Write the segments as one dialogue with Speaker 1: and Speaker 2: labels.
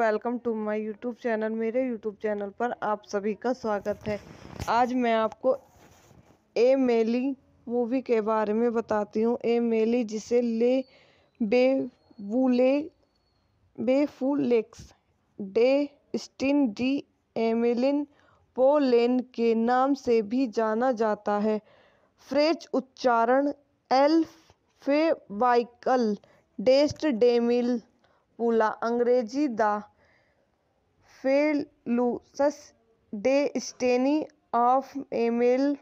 Speaker 1: welcome to my YouTube channel मेरे YouTube channel पर आप सभी का स्वागत है आज मैं आपको ए मेली मूवी के बारे में बताती हूँ ए मेली जिसे Le Fabuleux Destin D Amelie Poulain के नाम से भी जाना जाता है फ्रेंच उच्चारण एल एल्फेवाइकल डेस्ट डेमिल पुला अंग्रेजी the fabulous destiny of Amelie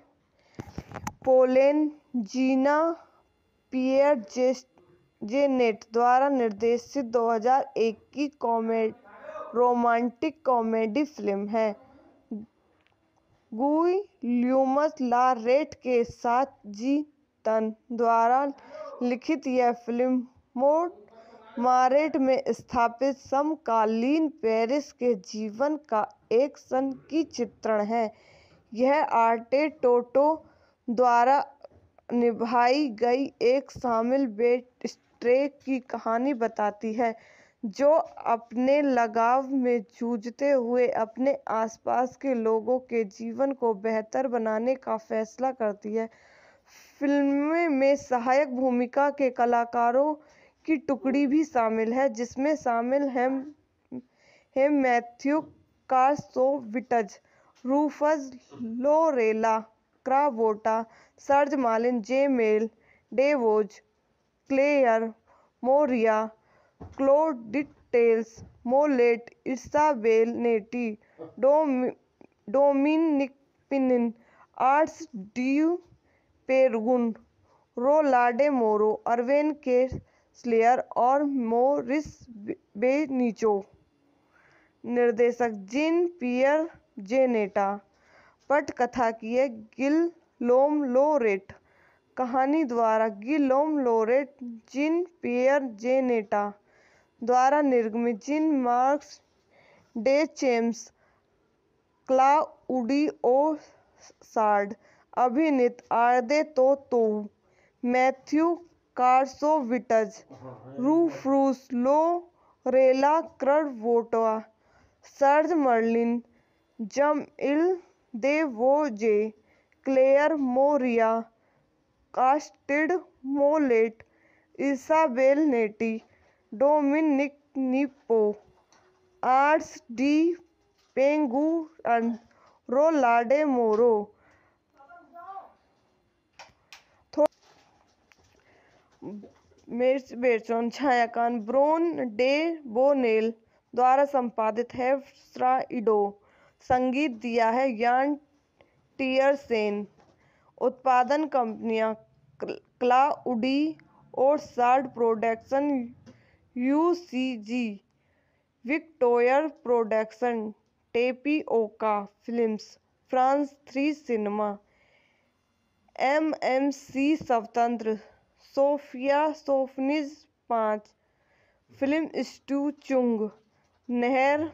Speaker 1: Poulain Jean Pierre Jeunet द्वारा निर्देशित 2001 की रोमांटिक कॉमेडी फिल्म है गुई ल्यूमस ला रेट के साथ जी तन द्वारा लिखित यह फिल्म मोड मारेट में स्थापित समकालीन पेरिस के जीवन का एक सनकी चित्रण है यह आर्टे टोटो द्वारा निभाई गई एक शामिल बेट की कहानी बताती है जो अपने लगाव में जूझते हुए अपने आसपास के लोगों के जीवन को बेहतर बनाने का फैसला करती है फिल्म में सहायक भूमिका के कलाकारों की टुकड़ी भी शामिल है जिसमें शामिल हैं हैं Mathieu Kassovitz Rufus Lorella Cravotta Serge Merlin Jamel Debbouze Claire Maurier Clotilde Mollet Isabelle Nanty डोम Dominique Pinon Artus de Penguern Yolande Moreau Urbain के स्लेयर और मोरिस बेनिचो निर्देशक जिन पियर जेनेटा पटकथा की है गिल लोम लोरेट कहानी द्वारा गिलोम लोरेट जिन पियर जेनेटा द्वारा निर्गमित जिन मार्क्स डे चेम्स क्लाउडियो सार्ड अभिनीत आर्दे तो Matthew कार्सोविट्ज रूफ्रूस Cravotta Serge Merlin Jamel Debbouze Claire Maurier कास्टिड मोलेट इसाबेल नेटी डोमिनिक निपो Artus de Penguern and Yolande Moreau बेरचोन छायाकान ब्रोन डे बोनेल द्वारा संपादित है फ्राइडो संगीत दिया है यान टीयर सेन उत्पादन कंपनियां क्लाउडी और Ossard production UGC Victoires production ओका films France three cinema MMC स्वतंत्र सोफिया सोफनिज पाँच फिल्म स्टू चुंग नहर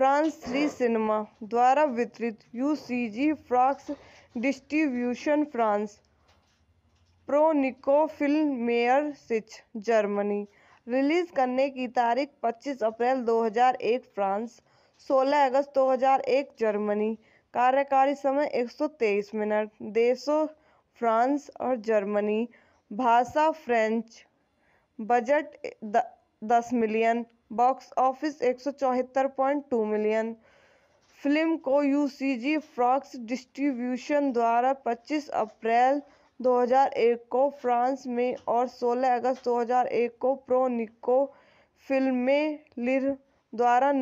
Speaker 1: फ्रांस थ्री सिनेमा द्वारा वितरित यूसीजी सी जी फ्रॉक्स डिस्ट्रीब्यूशन फ्रांस प्रोनिको फिल्म मेयर सिच जर्मनी रिलीज़ करने की तारीख 25 अप्रैल 2001 फ्रांस 16 अगस्त 2001 जर्मनी कार्यकारी समय 123 मिनट देशों फ्रांस और जर्मनी भाषा फ्रेंच बजट दस मिलियन बॉक्स ऑफिस एक सौ चौहत्तर पॉइंट टू मिलियन फिल्म को यूसीजी फ्रॉक्स डिस्ट्रीब्यूशन द्वारा 25 अप्रैल 2001 को फ्रांस में और 16 अगस्त 2001 को प्रोनिको फिल्म में लिर द्वारा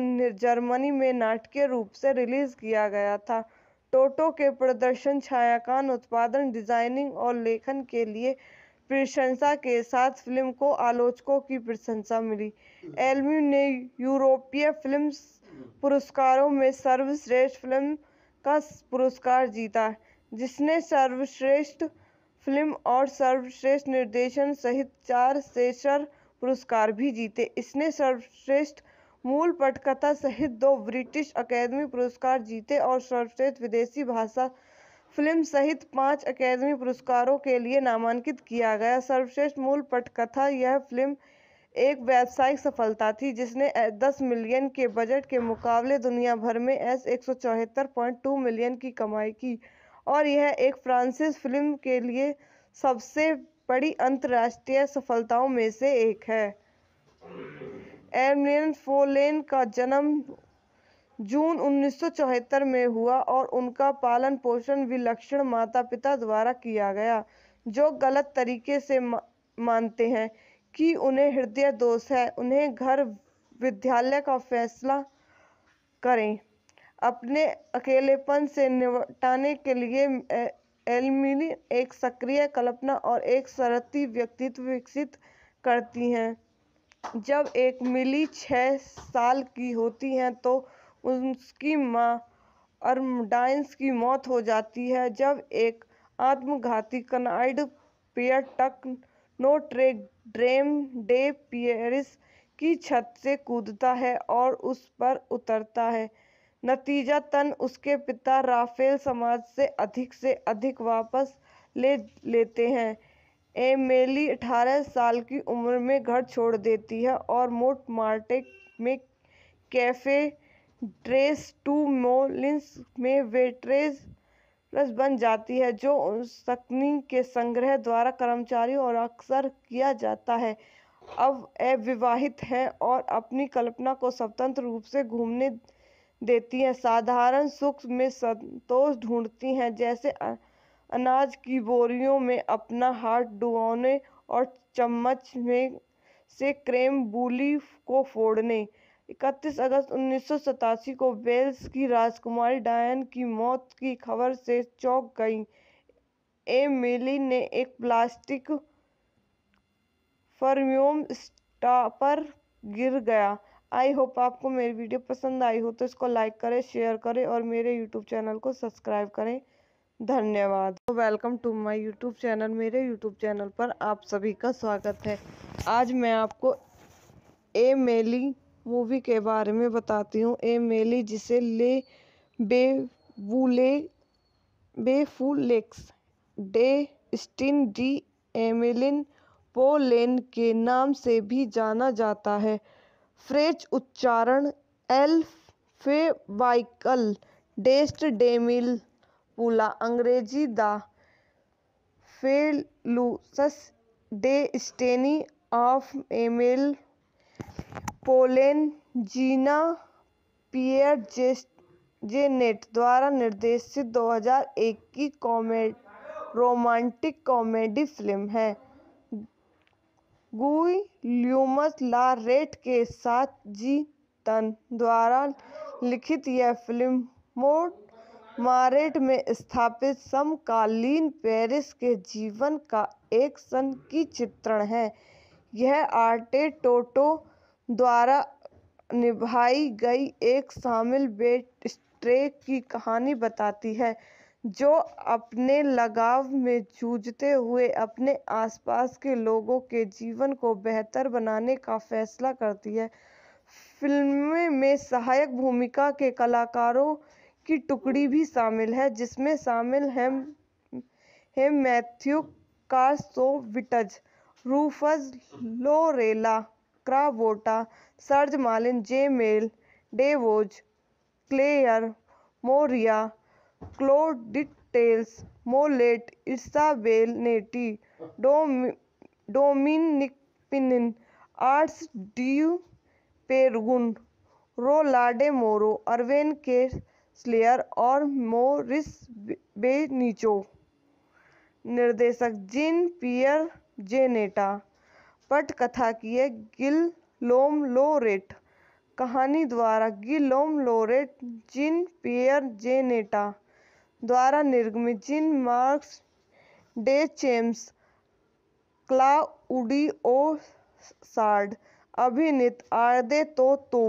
Speaker 1: जर्मनी में नाटकीय रूप से रिलीज किया गया था टोटो के प्रदर्शन छायाकान उत्पादन डिजाइनिंग और लेखन के लिए प्रशंसा के साथ फिल्म को आलोचकों की प्रशंसा मिली एल्मी ने यूरोपीय फिल्म पुरस्कारों में सर्वश्रेष्ठ फिल्म का पुरस्कार जीता जिसने सर्वश्रेष्ठ फिल्म और सर्वश्रेष्ठ निर्देशन सहित चार सेशर पुरस्कार भी जीते इसने सर्वश्रेष्ठ मूल पटकथा सहित दो ब्रिटिश अकेडमी पुरस्कार जीते और सर्वश्रेष्ठ विदेशी भाषा फिल्म सहित पाँच अकेदमी पुरस्कारों के लिए नामांकित किया गया सर्वश्रेष्ठ मूल पटकथा यह फिल्म एक व्यावसायिक सफलता थी जिसने 10 मिलियन के बजट के मुकाबले दुनिया भर में एस एक मिलियन की कमाई की और यह एक फ्रांसिस फिल्म के लिए सबसे बड़ी अंतर्राष्ट्रीय सफलताओं में से एक है एमलियन फोलेन का जन्म जून उन्नीस सौ चौहत्तर में हुआ और उनका पालन पोषण विलक्षण माता पिता द्वारा किया गया जो गलत तरीके से मानते हैं कि उन्हें हृदय दोष है उन्हें घर विद्यालय का फैसला करें अपने अकेलेपन से निपटाने के लिए एलमिनी एक सक्रिय कल्पना और एक सरती व्यक्तित्व विकसित करती हैं जब एक मिली छः साल की होती हैं तो उसकी मां अर्मडाइंस की मौत हो जाती है जब एक आत्मघाती कनाइड पियटक नोट्रे ड्रेम डे पियरिस की छत से कूदता है और उस पर उतरता है नतीजतन उसके पिता राफेल समाज से अधिक से अधिक वापस ले लेते हैं एमेली अठारह साल की उम्र में घर छोड़ देती है और मोट मार्टे में कैफे ड्रेस टू मोलिंस में वेट्रेस प्लस बन जाती है जो सकनी के संग्रह द्वारा कर्मचारियों और अक्सर किया जाता है अब अविवाहित है और अपनी कल्पना को स्वतंत्र रूप से घूमने देती हैं साधारण सुख में संतोष ढूंढती हैं जैसे अनाज की बोरियों में अपना हाथ डुबोने और चम्मच में से क्रेम बूली को फोड़ने इकतीस अगस्त उन्नीस को वेल्स की राजकुमारी डायन की मौत की खबर से चौंक गई ए मेली ने एक प्लास्टिक फर्म्योम स्टापर गिर गया आई होप आपको मेरी वीडियो पसंद आई हो तो इसको लाइक करें शेयर करें और मेरे यूट्यूब चैनल को सब्सक्राइब करें धन्यवाद तो welcome to my YouTube channel मेरे यूट्यूब चैनल पर आप सभी का स्वागत है आज मैं आपको ए मेली मूवी के बारे में बताती हूँ ए मेली जिसे ले बेवूले Fabuleux Destin D Amelie Poulain के नाम से भी जाना जाता है फ्रेंच उच्चारण एल्फेबाइकल डेस्ट डेमिल पुला अंग्रेजी the fabulous destiny of Amelie Poulain Jean Pierre Jeunet द्वारा निर्देशित 2001 की रोमांटिक कॉमेडी फिल्म है गुई ल्यूमस ला रेट के साथ जी तन द्वारा लिखित यह फिल्म मोड मारेट में स्थापित समकालीन पेरिस के जीवन का एक सन की चित्रण है यह आर्टे टोटो द्वारा निभाई गई एक शामिल स्ट्रेक की कहानी बताती है जो अपने लगाव में जूझते हुए अपने आसपास के लोगों के जीवन को बेहतर बनाने का फैसला करती है फिल्म में सहायक भूमिका के कलाकारों की टुकड़ी भी शामिल है जिसमें शामिल हैं हेम Matthew विटज Rufus Lorella Cravotta Serge Merlin Jamel Debbouze Claire Maurier Clotilde Mollet Isabelle Nanty Dominique Pinon Artus de Penguern Yolande Moreau Urbain के स्लेयर और मोरिस बेनिचो निर्देशक जिन पियर जेनेटा पटकथा की गिल लोम लोरेट कहानी द्वारा लोम लोरेट जिन पियर जेनेटा द्वारा निर्गमित जिन मार्क्स डे चेम्स ओ Ossard अभिनीत आर्दे तो तो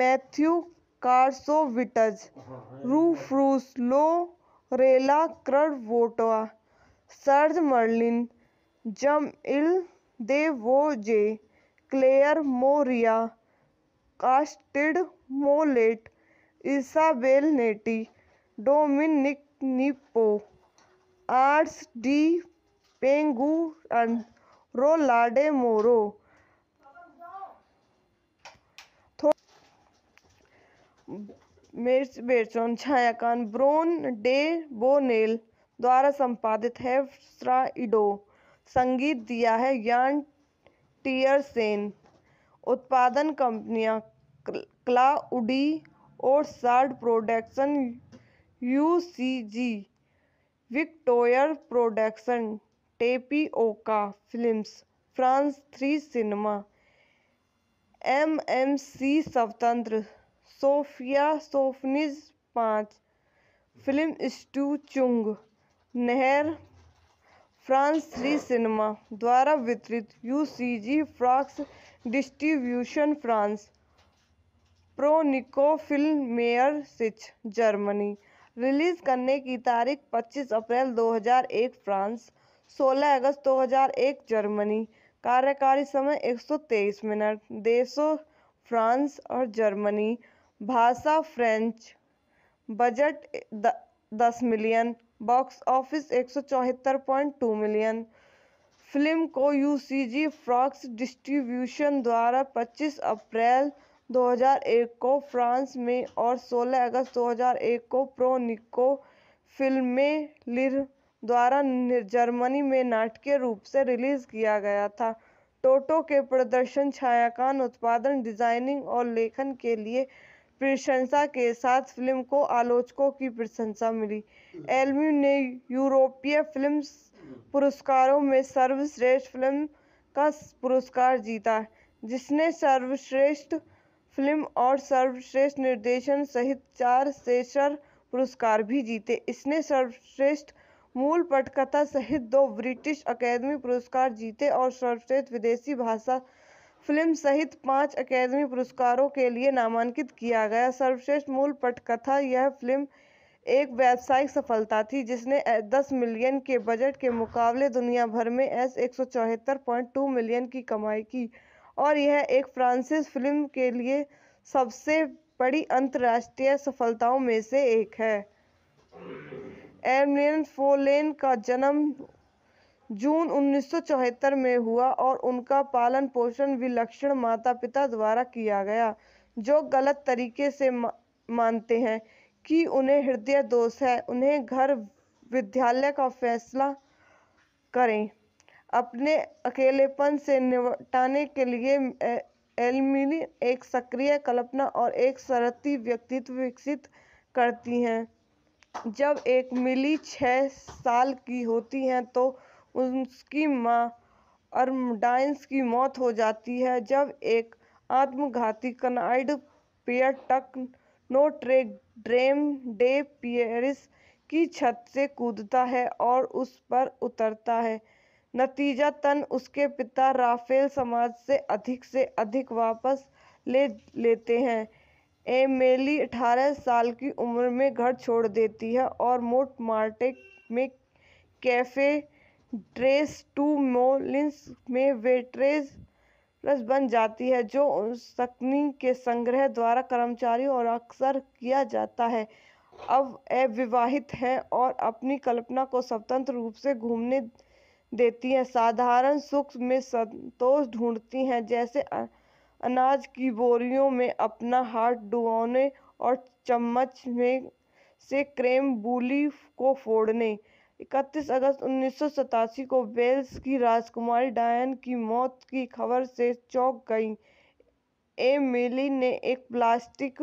Speaker 1: मैथ्यू कार्सोविटज रूफ्रूस लो रेला वोटवा Serge Merlin Jamel Debbouze Claire Maurier कास्टिड मोलेट इसाबेल नेटी डोमिनिक निपो Artus de Penguern and Yolande Moreau बेचोन छायाकान ब्रोन डे बोनेल द्वारा संपादित है इडो संगीत दिया है यान टीयर सेन उत्पादन कंपनियां क्लाउडी और Ossard production UGC Victoires production Tapioca films France three cinema M M C स्वतंत्र सोफिया सोफनिज पाँच फिल्म स्टू चुंग नहर फ्रांस थ्री सिनेमा द्वारा वितरित यू सी जी फ्रॉक्स डिस्ट्रीब्यूशन फ्रांस प्रोनिको फिल्म मेयर सिच जर्मनी रिलीज़ करने की तारीख 25 अप्रैल 2001 फ्रांस 16 अगस्त 2001 जर्मनी कार्यकारी समय 123 मिनट देशों फ्रांस और जर्मनी भाषा फ्रेंच बजट द, दस मिलियन बॉक्स ऑफिस एक मिलियन फिल्म को यूसीजी फ्रॉक्स डिस्ट्रीब्यूशन द्वारा 25 अप्रैल 2001 को फ्रांस में और 16 अगस्त 2001 को प्रो निको फिल्म में लिर द्वारा जर्मनी में नाटकीय रूप से रिलीज किया गया था टोटो के प्रदर्शन छायाकान उत्पादन डिजाइनिंग और लेखन के लिए प्रशंसा के साथ फिल्म को आलोचकों की प्रशंसा मिली एल्मी ने यूरोपीय फिल्म पुरस्कारों में सर्वश्रेष्ठ फिल्म का पुरस्कार जीता जिसने सर्वश्रेष्ठ फिल्म और सर्वश्रेष्ठ निर्देशन सहित चार सेशर पुरस्कार भी जीते इसने सर्वश्रेष्ठ मूल पटकथा सहित दो ब्रिटिश अकेदमी पुरस्कार जीते और सर्वश्रेष्ठ विदेशी भाषा फिल्म सहित पांच अकेदमी पुरस्कारों के लिए नामांकित किया गया सर्वश्रेष्ठ मूल पटकथा यह फिल्म एक व्यावसायिक सफलता थी जिसने 10 मिलियन के बजट के मुकाबले दुनिया भर में एस एक मिलियन की कमाई की और यह एक फ्रांसिस फिल्म के लिए सबसे बड़ी अंतर्राष्ट्रीय सफलताओं में से एक है एमिलियन फोलेन का जन्म जून उन्नीस में हुआ और उनका पालन पोषण विलक्षण माता पिता द्वारा किया गया जो गलत तरीके से मानते हैं कि उन्हें हृदय दोष है उन्हें घर विद्यालय का फैसला करें अपने अकेलेपन से निपटाने के लिए एलमिनी एक सक्रिय कल्पना और एक सरती व्यक्तित्व विकसित करती हैं जब एक मिली छः साल की होती हैं तो उसकी मां अर्मडाइंस की मौत हो जाती है जब एक आत्मघाती कनाडाई पर्यटक नोट्रे ड्रेम डे पियरिस की छत से कूदता है और उस पर उतरता है नतीजतन उसके पिता राफेल समाज से अधिक से अधिक वापस ले लेते हैं एमेली 18 साल की उम्र में घर छोड़ देती है और मोट मार्टे में कैफे ड्रेस टू मोलिंस में वेट्रेस ट्रेस प्लस बन जाती है जो सकनी के संग्रह द्वारा कर्मचारी और अक्सर किया जाता है अब अविवाहित है और अपनी कल्पना को स्वतंत्र रूप से घूमने देती है साधारण सुख में संतोष ढूंढती हैं जैसे अनाज की बोरियों में अपना हाथ डुबोने और चम्मच में से क्रेम बूली को फोड़ने इकतीस अगस्त उन्नीस को वेल्स की राजकुमारी डायन की मौत की खबर से चौंक गई एमिली ने एक प्लास्टिक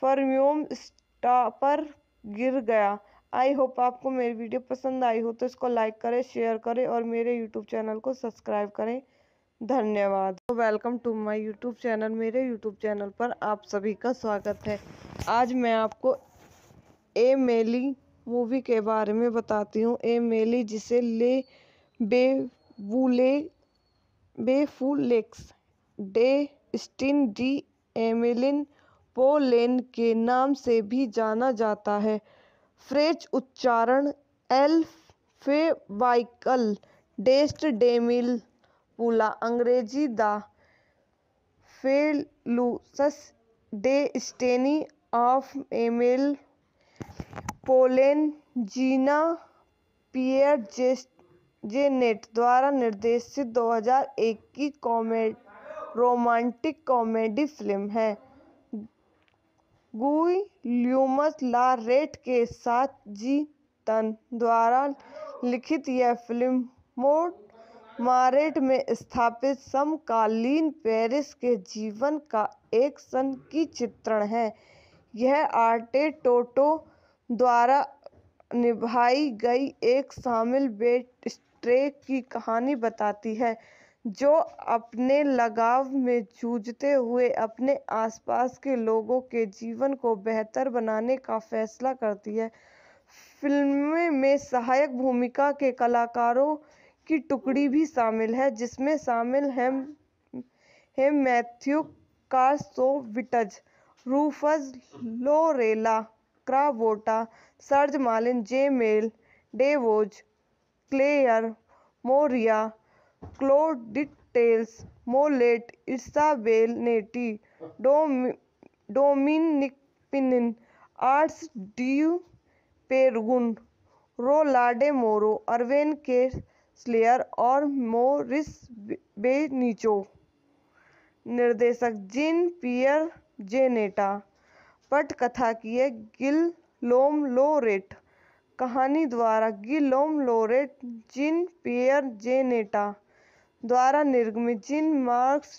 Speaker 1: फर्म्यूम स्टापर गिर गया आई होप आपको मेरी वीडियो पसंद आई हो तो इसको लाइक करें शेयर करें और मेरे यूट्यूब चैनल को सब्सक्राइब करें धन्यवाद तो welcome to my YouTube channel मेरे यूट्यूब चैनल पर आप सभी का स्वागत है आज मैं आपको ए मेली मूवी के बारे में बताती हूँ ए मेली जिसे ले बेवूले Fabuleux Destin D Amelie Poulain के नाम से भी जाना जाता है फ्रेंच उच्चारण एल्फेबाइकल डेस्ट डेमिल पुला अंग्रेजी the fabulous destiny of Amelie Poulain Jean Pierre Jeunet द्वारा निर्देशित 2001 की रोमांटिक कॉमेडी फिल्म है गुई ल्यूमस ला रेट के साथ जी तन द्वारा लिखित यह फिल्म मोड मारेट में स्थापित समकालीन पेरिस के जीवन का एक सन की चित्रण है यह आर्टे टोटो द्वारा निभाई गई एक शामिल बेट स्ट्रेक की कहानी बताती है जो अपने लगाव में जूझते हुए अपने आसपास के लोगों के जीवन को बेहतर बनाने का फैसला करती है फिल्म में सहायक भूमिका के कलाकारों की टुकड़ी भी शामिल है जिसमें शामिल हैं है Mathieu विटज Rufus Lorella Cravotta Serge Merlin Jamel Debbouze Claire Maurier Clotilde Mollet Isabelle Nanty Dominique Pinon Artus de Penguern Yolande Moreau Urbain के स्लेयर और मोरिस बेनीचो निर्देशक जिन पियर जेनेटा पटकथा की है लोम लोरेट कहानी द्वारा गिलोम लोरेट जिन पियर जेनेटा द्वारा निर्गमित जिन मार्क्स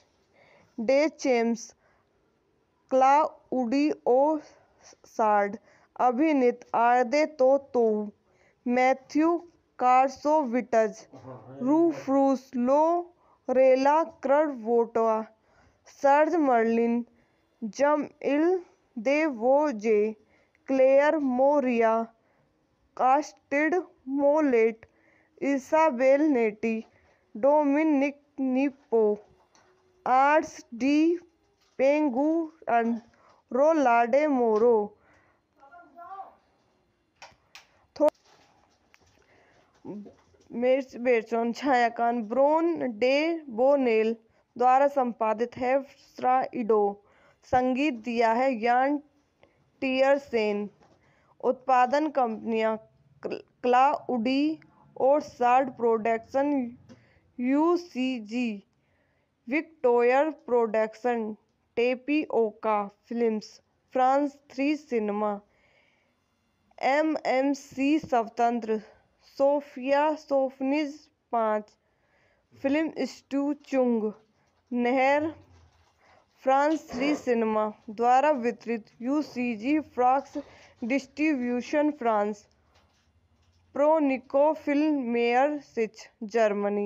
Speaker 1: डे चेम्स ओ सार्ड अभिनीत आर्दे Tautou Mathieu Kassovitz Rufus Lorella Cravotta Serge Merlin Jamel Debbouze Claire Maurier कास्टिड मोलेट इसाबेल नेटी डोमिनिक निपो Artus de Penguern and Yolande Moreau छायाकान brown day बोनेल द्वारा संपादित है फ्राइडो संगीत दिया है यान टीयरसेन उत्पादन कंपनियां क्लाउडी और Ossard production UGC Victoires production ओका films France three cinema M M C स्वतंत्र सोफिया सोफनिज पाँच फिल्म स्टू चुंग नहर फ्रांस थ्री सिनेमा द्वारा वितरित यू सी जी फ्रॉक्स डिस्ट्रीब्यूशन फ्रांस प्रोनिको फिल्म मेयर सिच जर्मनी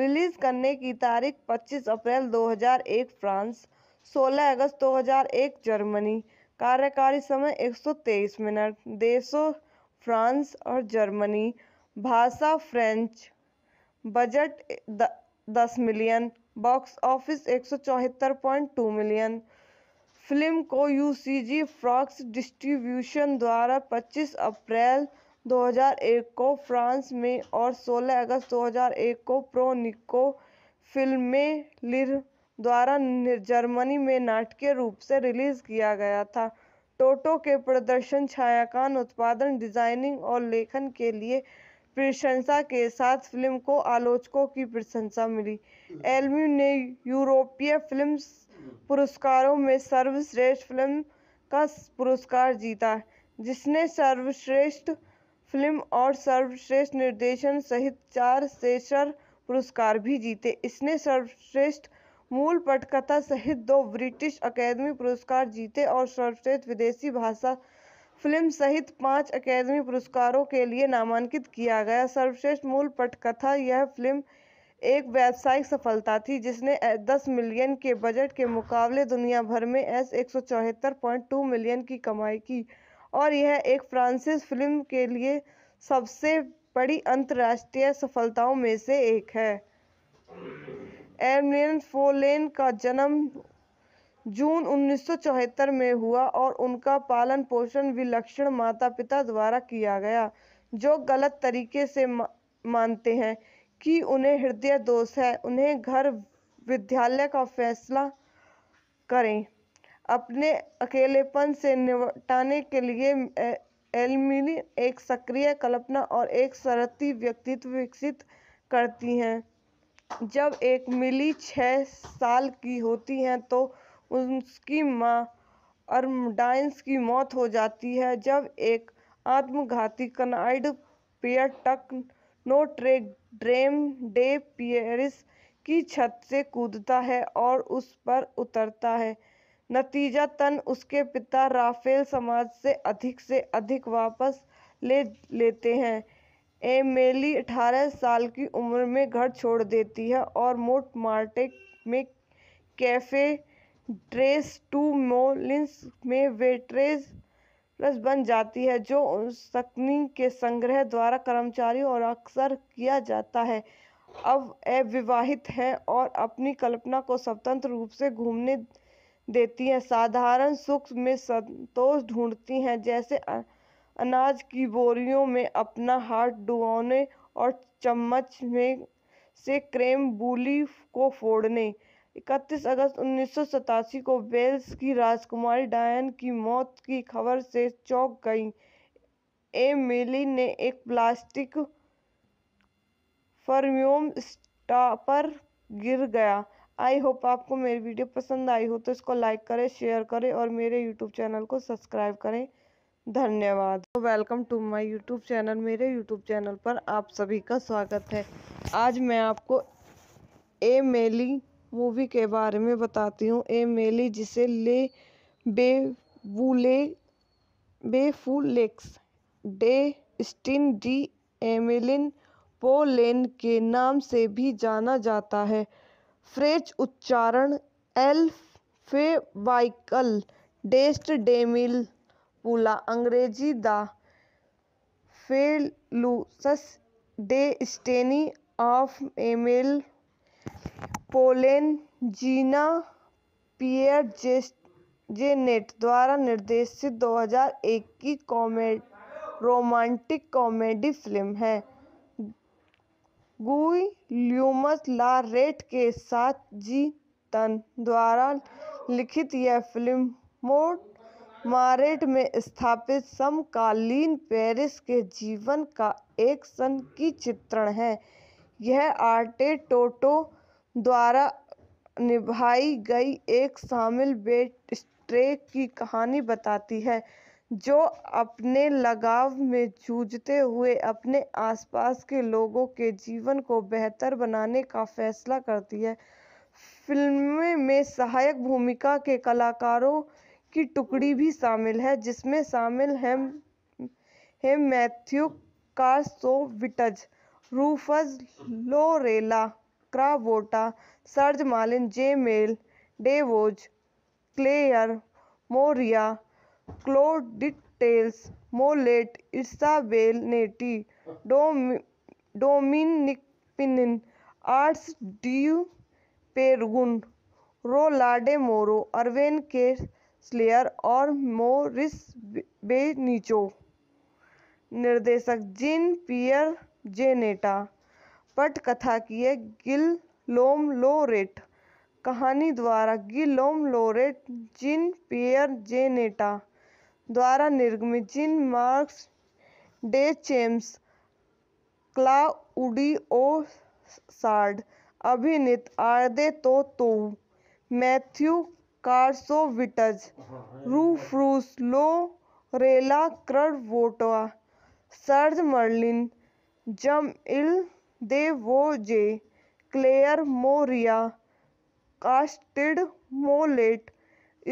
Speaker 1: रिलीज करने की तारीख 25 अप्रैल 2001 फ्रांस 16 अगस्त 2001 जर्मनी कार्यकारी समय 123 मिनट देशों फ्रांस और जर्मनी भाषा फ्रेंच बजट द, दस मिलियन बॉक्स ऑफिस एक मिलियन फिल्म को यूसीजी फ्रॉक्स डिस्ट्रीब्यूशन द्वारा 25 अप्रैल 2001 को फ्रांस में और 16 अगस्त 2001 को प्रो निको फिल्म में लिर द्वारा जर्मनी में नाटकीय रूप से रिलीज किया गया था टोटो के प्रदर्शन छायाकान उत्पादन डिजाइनिंग और लेखन के लिए प्रशंसा के साथ फिल्म को आलोचकों की प्रशंसा मिली एल्मी ने यूरोपीय फिल्म पुरस्कारों में सर्वश्रेष्ठ फिल्म का पुरस्कार जीता जिसने सर्वश्रेष्ठ फिल्म और सर्वश्रेष्ठ निर्देशन सहित चार सेशर पुरस्कार भी जीते इसने सर्वश्रेष्ठ मूल पटकथा सहित दो ब्रिटिश अकेदमी पुरस्कार जीते और सर्वश्रेष्ठ विदेशी भाषा फिल्म सहित पाँच अकेदमी पुरस्कारों के लिए नामांकित किया गया सर्वश्रेष्ठ मूल पटकथा यह फिल्म एक व्यावसायिक सफलता थी जिसने 10 मिलियन के बजट के मुकाबले दुनिया भर में एस एक मिलियन की कमाई की और यह एक फ्रांसिस फिल्म के लिए सबसे बड़ी अंतर्राष्ट्रीय सफलताओं में से एक है एमलियन फोलेन का जन्म जून उन्नीस सौ चौहत्तर में हुआ और उनका पालन पोषण विलक्षण माता पिता द्वारा किया गया जो गलत तरीके से मानते हैं कि उन्हें हृदय दोष है उन्हें घर विद्यालय का फैसला करें अपने अकेलेपन से निपटाने के लिए एलमिनी एक सक्रिय कल्पना और एक सरती व्यक्तित्व विकसित करती हैं जब एक मिली छः साल की होती हैं तो उसकी मां अर्मडाइंस की मौत हो जाती है जब एक आत्मघाती कनाइड पियटक नोट्रे ड्रेम डे पियरिस की छत से कूदता है और उस पर उतरता है नतीजा तन उसके पिता राफेल समाज से अधिक से अधिक वापस ले लेते हैं एमेली 18 साल की उम्र में घर छोड़ देती है और मोट मार्टे में कैफे ड्रेस टू मोलिंस में वेट्रेस प्लस बन जाती है जो सकनी के संग्रह द्वारा कर्मचारियों और अक्सर किया जाता है अब अविवाहित है और अपनी कल्पना को स्वतंत्र रूप से घूमने देती है साधारण सुख में संतोष ढूंढती हैं जैसे अनाज की बोरियों में अपना हाथ डुबोने और चम्मच में से क्रेम बूली को फोड़ने इकतीस अगस्त उन्नीस को वेल्स की राजकुमारी डायन की मौत की खबर से चौंक गई ए मेली ने एक प्लास्टिक फर्म्योम स्टापर गिर गया आई होप आपको मेरी वीडियो पसंद आई हो तो इसको लाइक करें शेयर करें और मेरे यूट्यूब चैनल को सब्सक्राइब करें धन्यवाद तो welcome to my YouTube channel मेरे यूट्यूब चैनल पर आप सभी का स्वागत है आज मैं आपको ए मेली मूवी के बारे में बताती हूँ ए मेली जिसे Le Fabuleux Destin D Amelie Poulain के नाम से भी जाना जाता है फ्रेंच उच्चारण एल्फेवाइकल डेस्ट डेमिल पुला अंग्रेजी the fabulous destiny of Amelie Poulain Jean Jeunet द्वारा निर्देशित 2001 की रोमांटिक कॉमेडी फिल्म है गुई ल्यूमस ला रेट के साथ जी तन द्वारा लिखित यह फिल्म मोड मारेट में स्थापित समकालीन पेरिस के जीवन का एक सन की चित्रण है यह आर्टे टोटो द्वारा निभाई गई एक शामिल बेट स्ट्रे की कहानी बताती है जो अपने लगाव में जूझते हुए अपने आसपास के लोगों के जीवन को बेहतर बनाने का फैसला करती है फिल्म में सहायक भूमिका के कलाकारों की टुकड़ी भी शामिल है जिसमें शामिल हैं है Mathieu विटज Rufus Lorella Cravotta Serge Merlin Jamel Debbouze Claire Maurier Clotilde Mollet Isabelle Nanty डोम Artus de Penguern Yolande Moreau Urbain के स्लेयर और मोरिस बेनिचो निर्देशक जिन पियर जेनेटा पटकथा लोरेट कहानी द्वारा लोरेट जिन पियर जेनेटा द्वारा निर्गमित जिन मार्क्स डे चेम्स ओ सार्ड अभिनीत आर्दे Tautou Mathieu Kassovitz Rufus लोरेला वोटवा Serge Merlin Jamel Debbouze Claire Maurier कास्टिड मोलेट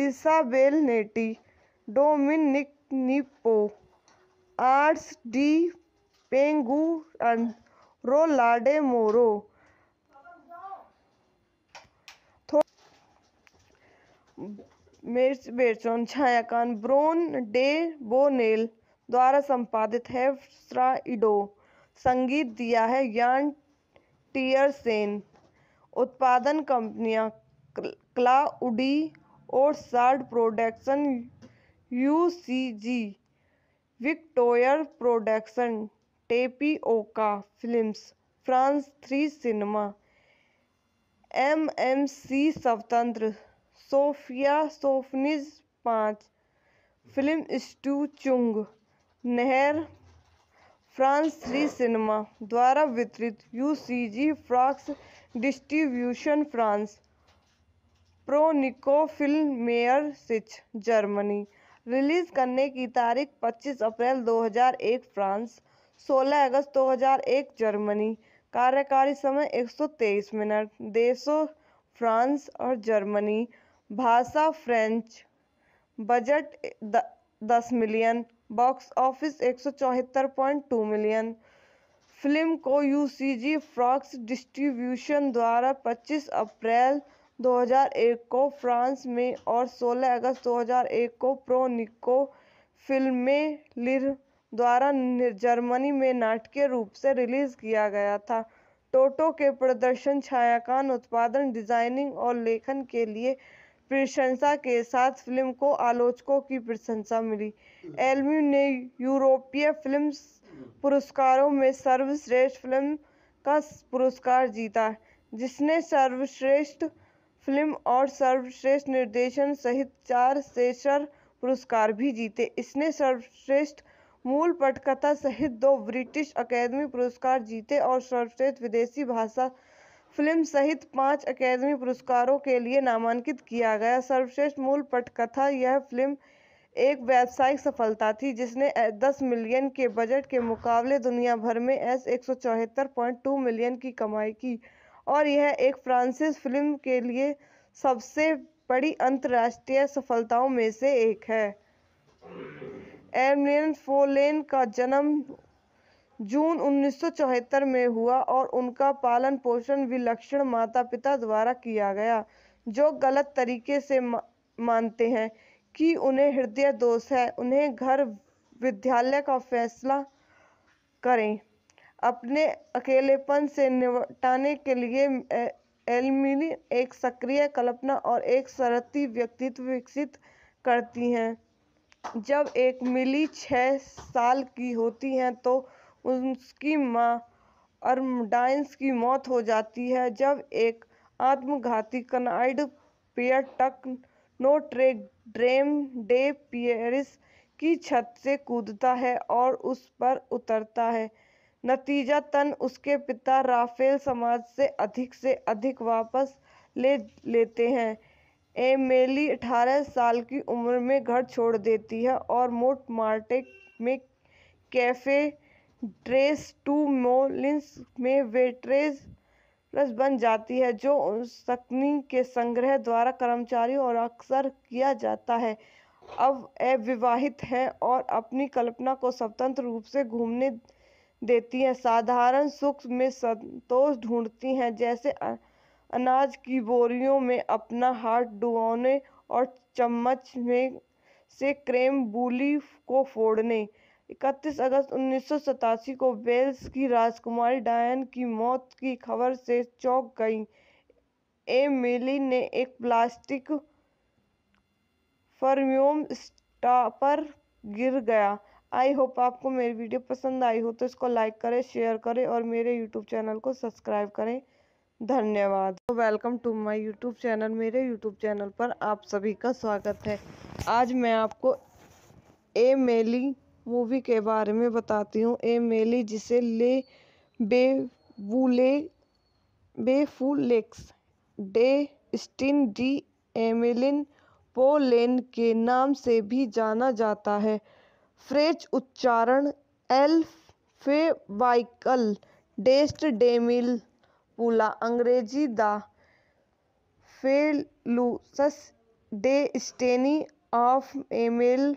Speaker 1: इसाबेल नेटी डोमिनिक निपो आर्ट्स डी पेंगू रोलाडे मोरो मिर्च बेचोन छायाकान ब्रोन डे बोनेल द्वारा संपादित है इडो संगीत दिया है यान टीयर सेन उत्पादन कंपनियां क्लाउडी और Ossard production UGC Victoires production Tapioca films France three cinema MMC स्वतंत्र सोफिया सोफनिज पाँच फिल्म स्टू चुंग नहर फ्रांस थ्री सिनेमा द्वारा वितरित यू सी जी फ्रॉक्स डिस्ट्रीब्यूशन फ्रांस प्रोनिको फिल्म मेयर सिच जर्मनी रिलीज़ करने की तारीख 25 अप्रैल 2001 फ्रांस 16 अगस्त 2001 जर्मनी कार्यकारी समय 123 मिनट देशों फ्रांस और जर्मनी भाषा फ्रेंच बजट द, दस मिलियन बॉक्स ऑफिस एक मिलियन फिल्म को यूसीजी फ्रॉक्स डिस्ट्रीब्यूशन द्वारा 25 अप्रैल 2001 को फ्रांस में और 16 अगस्त 2001 को निको फिल्म में लिर द्वारा जर्मनी में नाटकीय रूप से रिलीज किया गया था टोटो के प्रदर्शन छायाकान उत्पादन डिजाइनिंग और लेखन के लिए प्रशंसा के साथ फिल्म को आलोचकों की प्रशंसा मिली एल्मी ने यूरोपीय फिल्म पुरस्कारों में सर्वश्रेष्ठ फिल्म का पुरस्कार जीता जिसने सर्वश्रेष्ठ फिल्म और सर्वश्रेष्ठ निर्देशन सहित चार सेशर पुरस्कार भी जीते इसने सर्वश्रेष्ठ मूल पटकथा सहित दो ब्रिटिश अकेदमी पुरस्कार जीते और सर्वश्रेष्ठ विदेशी भाषा फिल्म सहित पांच अकेदमी पुरस्कारों के लिए नामांकित किया गया सर्वश्रेष्ठ मूल पटकथा यह फिल्म एक व्यावसायिक सफलता थी जिसने 10 मिलियन के बजट के मुकाबले दुनिया भर में एस एक मिलियन की कमाई की और यह एक फ्रांसीसी फिल्म के लिए सबसे बड़ी अंतर्राष्ट्रीय सफलताओं में से एक है एमलियन फोलेन का जन्म जून 1974 में हुआ और उनका पालन पोषण विलक्षण माता पिता द्वारा किया गया जो गलत तरीके से मानते हैं कि उन्हें हृदय दोष है उन्हें घर विद्यालय का फैसला करें अपने अकेलेपन से निपटाने के लिए एलमिनी एक सक्रिय कल्पना और एक सरती व्यक्तित्व विकसित करती हैं जब एक मिली छः साल की होती हैं तो उसकी माँ अर्मडाइंस की मौत हो जाती है जब एक आत्मघाती कनाइड पेयर टक Notre Dame de Paris की छत से कूदता है और उस पर उतरता है नतीजतन उसके पिता राफेल समाज से अधिक से अधिक वापस ले लेते हैं एमेली 18 साल की उम्र में घर छोड़ देती है और मोट मार्टे में कैफे ड्रेस टू मोलिन्स में वेट्रेस प्लस बन जाती है जो सकनी के संग्रह द्वारा कर्मचारी और अक्सर किया जाता है अब अविवाहित है और अपनी कल्पना को स्वतंत्र रूप से घूमने देती हैं साधारण सुख में संतोष ढूंढती हैं जैसे अनाज की बोरियों में अपना हाथ डुबोने और चम्मच में से क्रेम बूली को फोड़ने इकतीस अगस्त उन्नीस को वेल्स की राजकुमारी डायन की मौत की खबर से चौंक गई ए मेली ने एक प्लास्टिक फर्म्योम स्टापर गिर गया आई होप आपको मेरी वीडियो पसंद आई हो तो इसको लाइक करें शेयर करें और मेरे यूट्यूब चैनल को सब्सक्राइब करें धन्यवाद तो welcome to my YouTube channel मेरे यूट्यूब चैनल पर आप सभी का स्वागत है आज मैं आपको ए मेली मूवी के बारे में बताती हूँ ए मेली जिसे ले बेवूले Fabuleux Destin D Amelie Poulain के नाम से भी जाना जाता है फ्रेंच उच्चारण एल्फ फेवाइकल डेस्ट डेमिल पुला अंग्रेजी the fabulous destiny of Amelie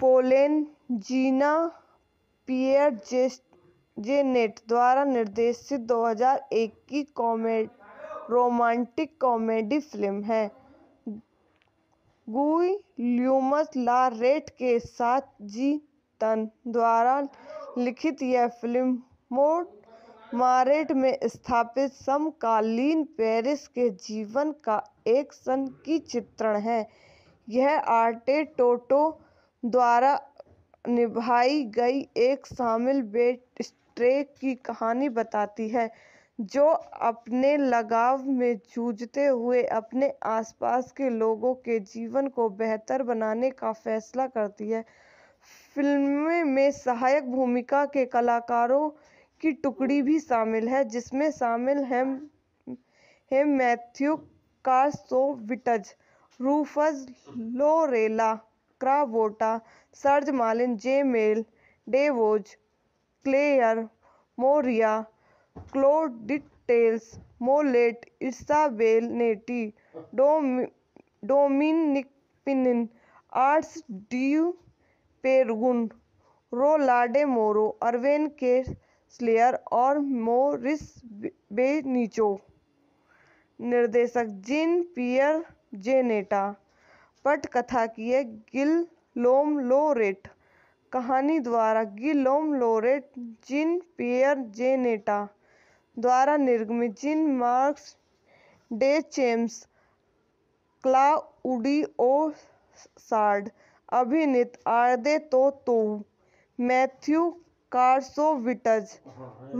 Speaker 1: Poulain Jean Jeunet द्वारा निर्देशित 2001 की रोमांटिक कॉमेडी फिल्म है गुई ल्यूमस ला रेट के साथ जी तन द्वारा लिखित यह फिल्म मोड मारेट में स्थापित समकालीन पेरिस के जीवन का एक सन की चित्रण है यह आर्टे टोटो द्वारा निभाई गई एक शामिल बेट स्ट्रेक की कहानी बताती है जो अपने लगाव में जूझते हुए अपने आसपास के लोगों के जीवन को बेहतर बनाने का फैसला करती है फिल्म में सहायक भूमिका के कलाकारों की टुकड़ी भी शामिल है जिसमें शामिल हैं है Mathieu विटज Rufus Lorella Cravotta Serge Merlin Jamel Debbouze Claire Maurier Clotilde Mollet Isabelle Nanty Dominique Pinon Artus de Penguern Yolande Moreau Urbain के स्लेयर और मोरिस बेनीचो निर्देशक जिन पियर जेनेटा पटकथा की है लोम लोरेट कहानी द्वारा लोम लोरेट जिन पियर जेनेटा द्वारा निर्गमित Jean Marc Deschamps Claudie Ossard अभिनीत आर्दे Tautou Mathieu Kassovitz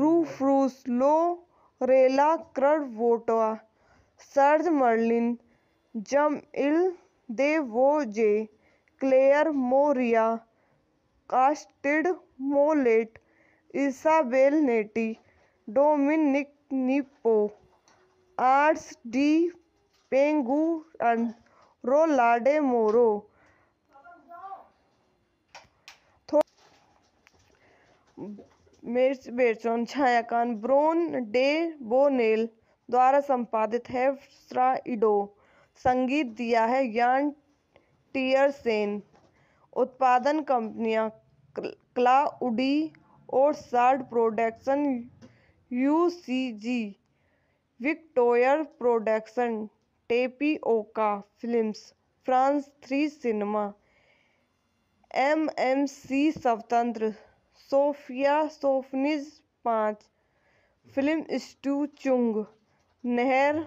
Speaker 1: Rufus Lorella Cravotta Serge Merlin Jamel Debbouze Claire Maurier कास्टिड मोलेट इसाबेल नेटी डोमिनिक निपो Artus de Penguern and Yolande Moreau मिर्च बेचोन छायाकान brown day बोनेल द्वारा संपादित है फ्राइडो संगीत दिया है यान टीयरसेन उत्पादन कंपनियां क्लाउडी और Ossard production UGC Victoires production Tapioca films France three cinema M M C स्वतंत्र सोफिया सोफनिज पाँच फिल्म स्टू चुंग नहर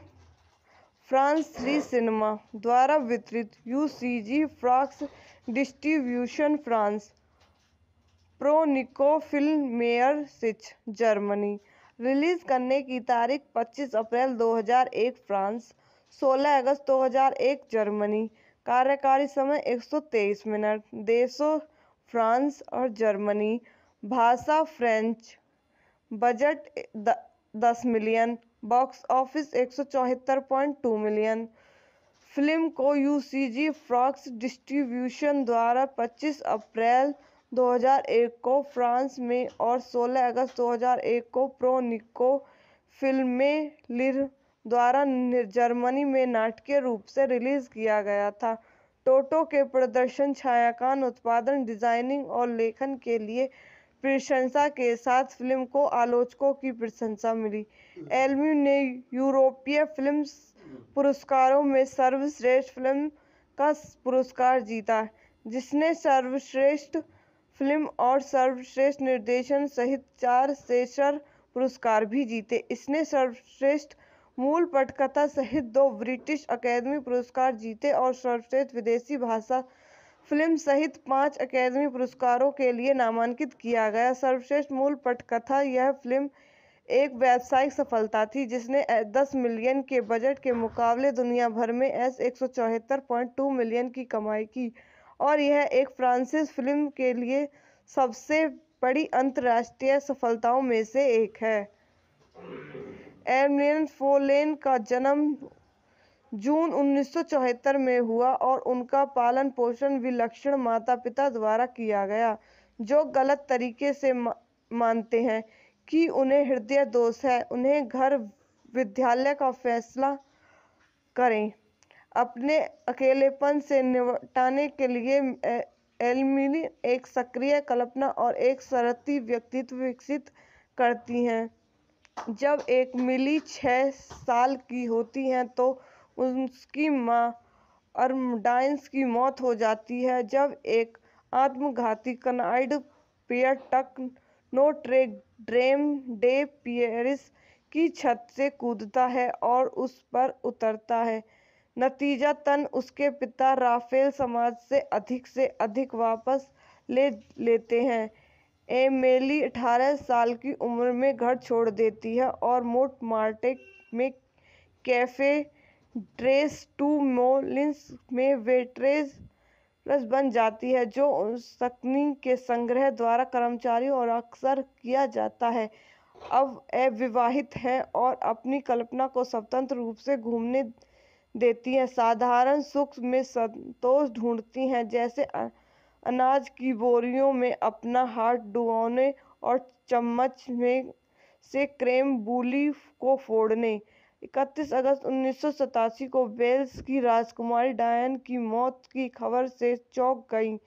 Speaker 1: फ्रांस थ्री सिनेमा द्वारा वितरित यू सी जी फ्रॉक्स डिस्ट्रीब्यूशन फ्रांस प्रोनिको फिल्म मेयर सिच जर्मनी रिलीज़ करने की तारीख 25 अप्रैल 2001 फ्रांस 16 अगस्त 2001 जर्मनी कार्यकारी समय 123 मिनट देशों फ्रांस और जर्मनी भाषा फ्रेंच बजट द, दस मिलियन बॉक्स ऑफिस एक सौ चौहत्तर पॉइंट टू मिलियन फिल्म को यूसीजी फ्रॉक्स डिस्ट्रीब्यूशन द्वारा 25 अप्रैल 2001 को फ्रांस में और 16 अगस्त 2001 को प्रो निको फिल्म में लिर द्वारा जर्मनी में नाटकीय रूप से रिलीज किया गया था टोटो के प्रदर्शन छायाकान उत्पादन डिजाइनिंग और लेखन के लिए प्रशंसा के साथ फिल्म को आलोचकों की प्रशंसा मिली एलम्यू ने यूरोपीय फिल्म पुरस्कारों में सर्वश्रेष्ठ फिल्म का पुरस्कार जीता जिसने सर्वश्रेष्ठ फिल्म और सर्वश्रेष्ठ निर्देशन सहित चार सेशर पुरस्कार भी जीते इसने सर्वश्रेष्ठ मूल पटकथा सहित दो ब्रिटिश अकेडमी पुरस्कार जीते और सर्वश्रेष्ठ विदेशी भाषा फिल्म सहित पांच अकेदमी पुरस्कारों के लिए नामांकित किया गया सर्वश्रेष्ठ मूल पटकथा यह फिल्म एक व्यावसायिक सफलता थी जिसने 10 मिलियन के बजट के मुकाबले दुनिया भर में एस एक मिलियन की कमाई की और यह एक फ्रांसिस फिल्म के लिए सबसे बड़ी अंतर्राष्ट्रीय सफलताओं में से एक है एमलियन फोलेन का जन्म जून उन्नीस में हुआ और उनका पालन पोषण विलक्षण माता पिता द्वारा किया गया जो गलत तरीके से मानते हैं कि उन्हें हृदय दोष है उन्हें घर विद्यालय का फैसला करें अपने अकेलेपन से निपटाने के लिए एलमिन एक सक्रिय कल्पना और एक सरती व्यक्तित्व विकसित करती हैं जब एक मिली छः साल की होती हैं तो उसकी मां अर्मडाइंस की मौत हो जाती है जब एक आत्मघाती कनाइड पियटक टक नोट्रे ड्रेम डे पियरिस की छत से कूदता है और उस पर उतरता है नतीजतन उसके पिता राफेल समाज से अधिक से अधिक वापस ले लेते हैं एमेली 18 साल की उम्र में घर छोड़ देती है और मोट मार्टे में कैफे ट्रेस टू मोलिंस में वे ट्रेस प्लस बन जाती है जो सकनी के संग्रह द्वारा कर्मचारियों और अक्सर किया जाता है अब अविवाहित है और अपनी कल्पना को स्वतंत्र रूप से घूमने देती है साधारण सुख में संतोष ढूंढती हैं जैसे अनाज की बोरियों में अपना हाथ डुबोने और चम्मच में से क्रेम बूली को फोड़ने इकतीस अगस्त उन्नीस को वेल्स की राजकुमारी डायन की मौत की खबर से चौंक गई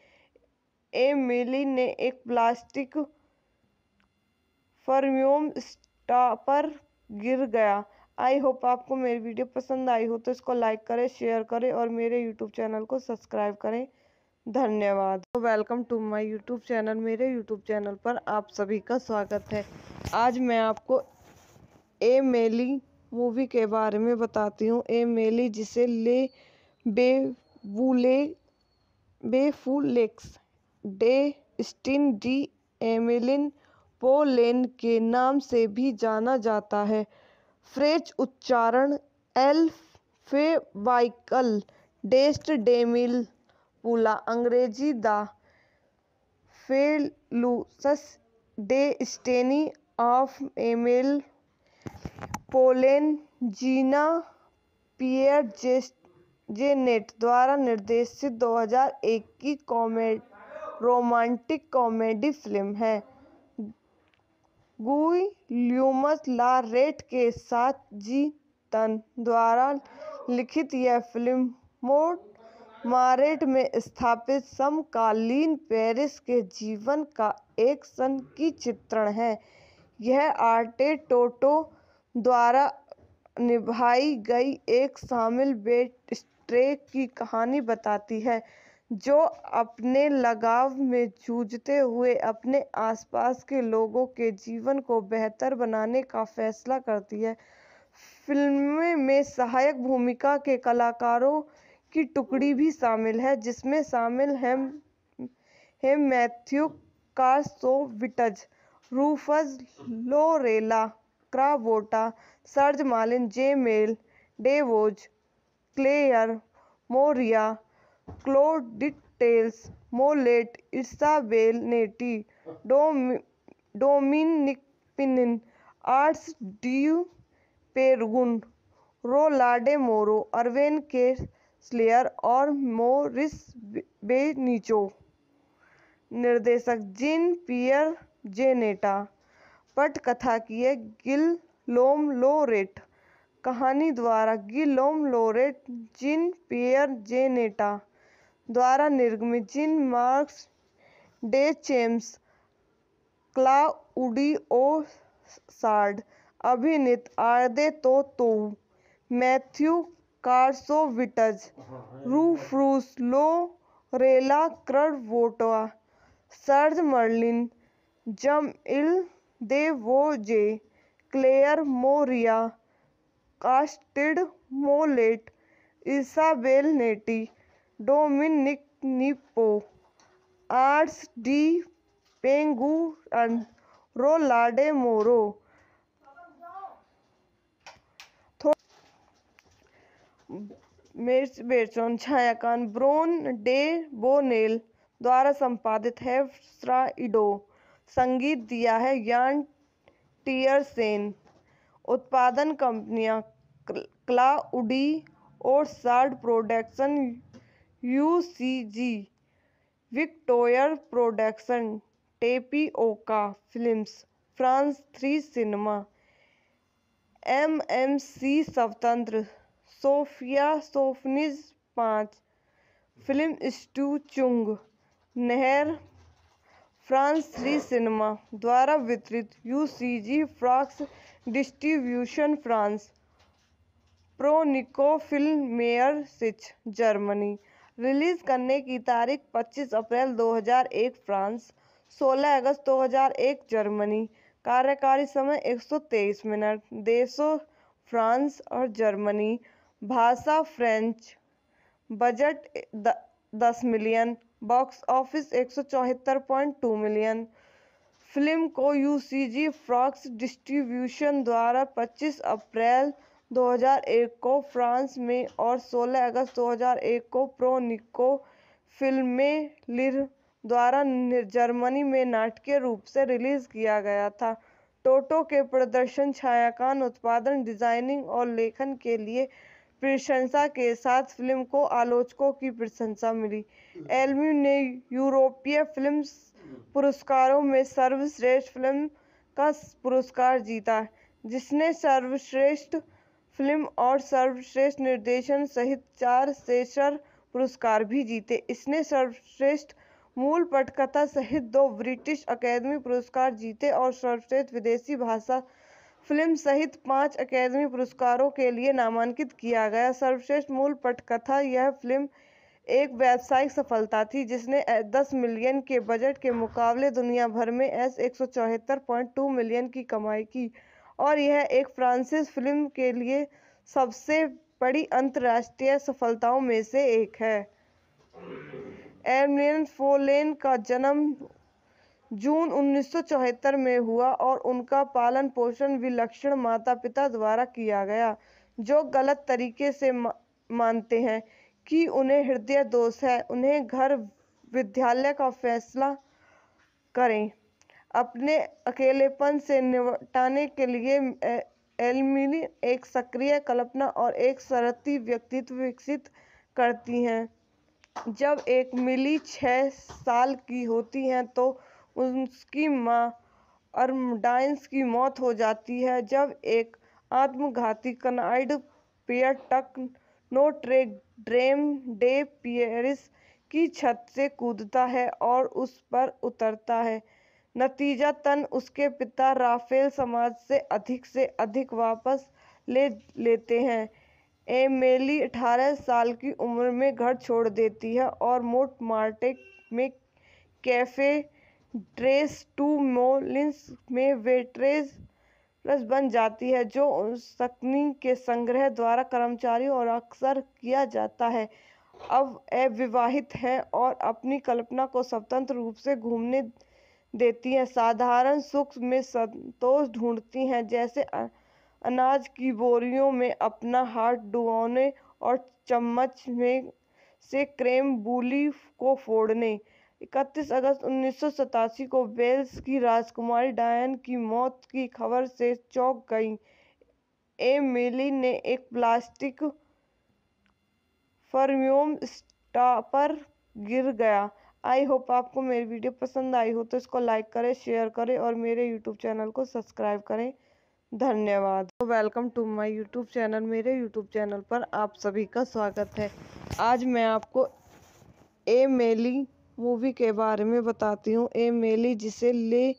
Speaker 1: मिली ने एक प्लास्टिक फर्म्योम स्टापर गिर गया आई होप आपको मेरी वीडियो पसंद आई हो तो इसको लाइक करें शेयर करें और मेरे यूट्यूब चैनल को सब्सक्राइब करें धन्यवाद तो welcome to my YouTube channel मेरे यूट्यूब चैनल पर आप सभी का स्वागत है आज मैं आपको ए मेली मूवी के बारे में बताती हूँ ए मेली जिसे ले बेवूले Fabuleux Destin D Amelie Poulain के नाम से भी जाना जाता है फ्रेंच उच्चारण एल एल्फेबाइकल डेस्ट डेमिल पुला अंग्रेजी the fabulous destiny of Amelie Poulain Jean Jeunet द्वारा निर्देशित दो हज़ार एक की रोमांटिक कॉमेडी फिल्म है ल्यूमस ला रेट के साथ जी तन द्वारा लिखित यह फिल्म मोट मारेट में स्थापित समकालीन पेरिस के जीवन का एक सन की चित्रण है यह आर्टे टोटो द्वारा निभाई गई एक शामिल बेट स्ट्रे की कहानी बताती है जो अपने लगाव में जूझते हुए अपने आसपास के लोगों के जीवन को बेहतर बनाने का फैसला करती है फिल्म में सहायक भूमिका के कलाकारों की टुकड़ी भी शामिल है जिसमें शामिल हैं है Mathieu Kassovitz Rufus Lorella Cravotta Serge Merlin Jamel Debbouze Claire Maurier Clotilde Mollet Isabelle Nanty Dominique Pinon Dominique Artus de Penguern Yolande Moreau Urbain के स्लेयर और मोरिस बेनिचो निर्देशक जिन पियर जेनेटा पटकथा की है लोम लोरेट कहानी द्वारा लोम लोरेट जिन पियर जेनेटा द्वारा निर्गमित जिन मार्क्स डे चेम्स ओ सार्ड अभिनीत आर्दे तो तो मैथ्यू कार्सोविटज रूफ्रूस लो रेला वोटवा Serge Merlin Jamel Debbouze Claire Maurier कास्टिड मोलेट इसाबेल नेटी डोमिनिक निपो Artus de Penguern and Yolande Moreau बेचोन छायाकान ब्रोन डे बोनेल द्वारा संपादित है फ्राइडो संगीत दिया है यान टीयरसेन उत्पादन कंपनियां क्लाउडी और Ossard production UGC Victoires production Tapioca films France three cinema M M C स्वतंत्र सोफिया सोफनिज पाँच फिल्म स्टू चुंग नहर फ्रांस थ्री सिनेमा द्वारा वितरित यू सी जी फ्रॉक्स डिस्ट्रीब्यूशन फ्रांस प्रोनिको फिल्म मेयर सिच जर्मनी रिलीज़ करने की तारीख 25 अप्रैल 2001 फ्रांस 16 अगस्त 2001 जर्मनी कार्यकारी समय 123 मिनट देशों फ्रांस और जर्मनी भाषा फ्रेंच बजट द, दस million box office 174.2 million film को यूसीजी फ्रॉक्स डिस्ट्रीब्यूशन द्वारा 25 अप्रैल 2001 को फ्रांस में और 16 अगस्त 2001 को प्रो निको फिल्म में लिर द्वारा जर्मनी में नाटकीय रूप से रिलीज किया गया था टोटो के प्रदर्शन छायाकान उत्पादन डिजाइनिंग और लेखन के लिए प्रशंसा के साथ फिल्म को आलोचकों की प्रशंसा मिली एल्मी ने यूरोपीय फिल्म पुरस्कारों में सर्वश्रेष्ठ फिल्म का पुरस्कार जीता जिसने सर्वश्रेष्ठ फिल्म और सर्वश्रेष्ठ निर्देशन सहित चार सेशर पुरस्कार भी जीते इसने सर्वश्रेष्ठ मूल पटकथा सहित दो ब्रिटिश अकेडमी पुरस्कार जीते और सर्वश्रेष्ठ विदेशी भाषा फिल्म सहित पाँच अकेदमी पुरस्कारों के लिए नामांकित किया गया सर्वश्रेष्ठ मूल पटकथा यह फिल्म एक व्यावसायिक सफलता थी जिसने 10 मिलियन के बजट के मुकाबले दुनिया भर में एस एक मिलियन की कमाई की और यह एक फ्रांसिस फिल्म के लिए सबसे बड़ी अंतर्राष्ट्रीय सफलताओं में से एक है एमलियन फोलेन का जन्म जून उन्नीस सौ चौहत्तर में हुआ और उनका पालन पोषण विलक्षण माता पिता द्वारा किया गया जो गलत तरीके से मानते हैं कि उन्हें हृदय दोष है उन्हें घर विद्यालय का फैसला करें अपने अकेलेपन से निपटाने के लिए एलमिनी एक सक्रिय कल्पना और एक सरती व्यक्तित्व विकसित करती हैं जब एक मिली छः साल की होती हैं तो उसकी मां अर्मडाइंस की मौत हो जाती है जब एक आत्मघाती कनाइड पियटक नोट्रे ड्रेम डे पियरिस की छत से कूदता है और उस पर उतरता है नतीजा तन उसके पिता राफेल समाज से अधिक से अधिक वापस ले लेते हैं एमेली 18 साल की उम्र में घर छोड़ देती है और मोट मार्टे में कैफे ड्रेस टू मोलिंस में वेट्रेस प्लस बन जाती है जो सकनी के संग्रह द्वारा कर्मचारी और अक्सर किया जाता है अब अविवाहित है और अपनी कल्पना को स्वतंत्र रूप से घूमने देती हैं साधारण सुख में संतोष ढूंढती हैं जैसे अनाज की बोरियों में अपना हाथ डुबोने और चम्मच में से क्रेम बूली को फोड़ने इकतीस अगस्त उन्नीस को वेल्स की राजकुमारी डायन की मौत की खबर से चौंक गई ए मेली ने एक प्लास्टिक फर्म्योम स्टापर गिर गया आई होप आपको मेरी वीडियो पसंद आई हो तो इसको लाइक करें शेयर करें और मेरे यूट्यूब चैनल को सब्सक्राइब करें धन्यवाद तो welcome to my YouTube channel मेरे यूट्यूब चैनल पर आप सभी का स्वागत है आज मैं आपको ए मेली मूवी के बारे में बताती हूँ ए मेली जिसे Le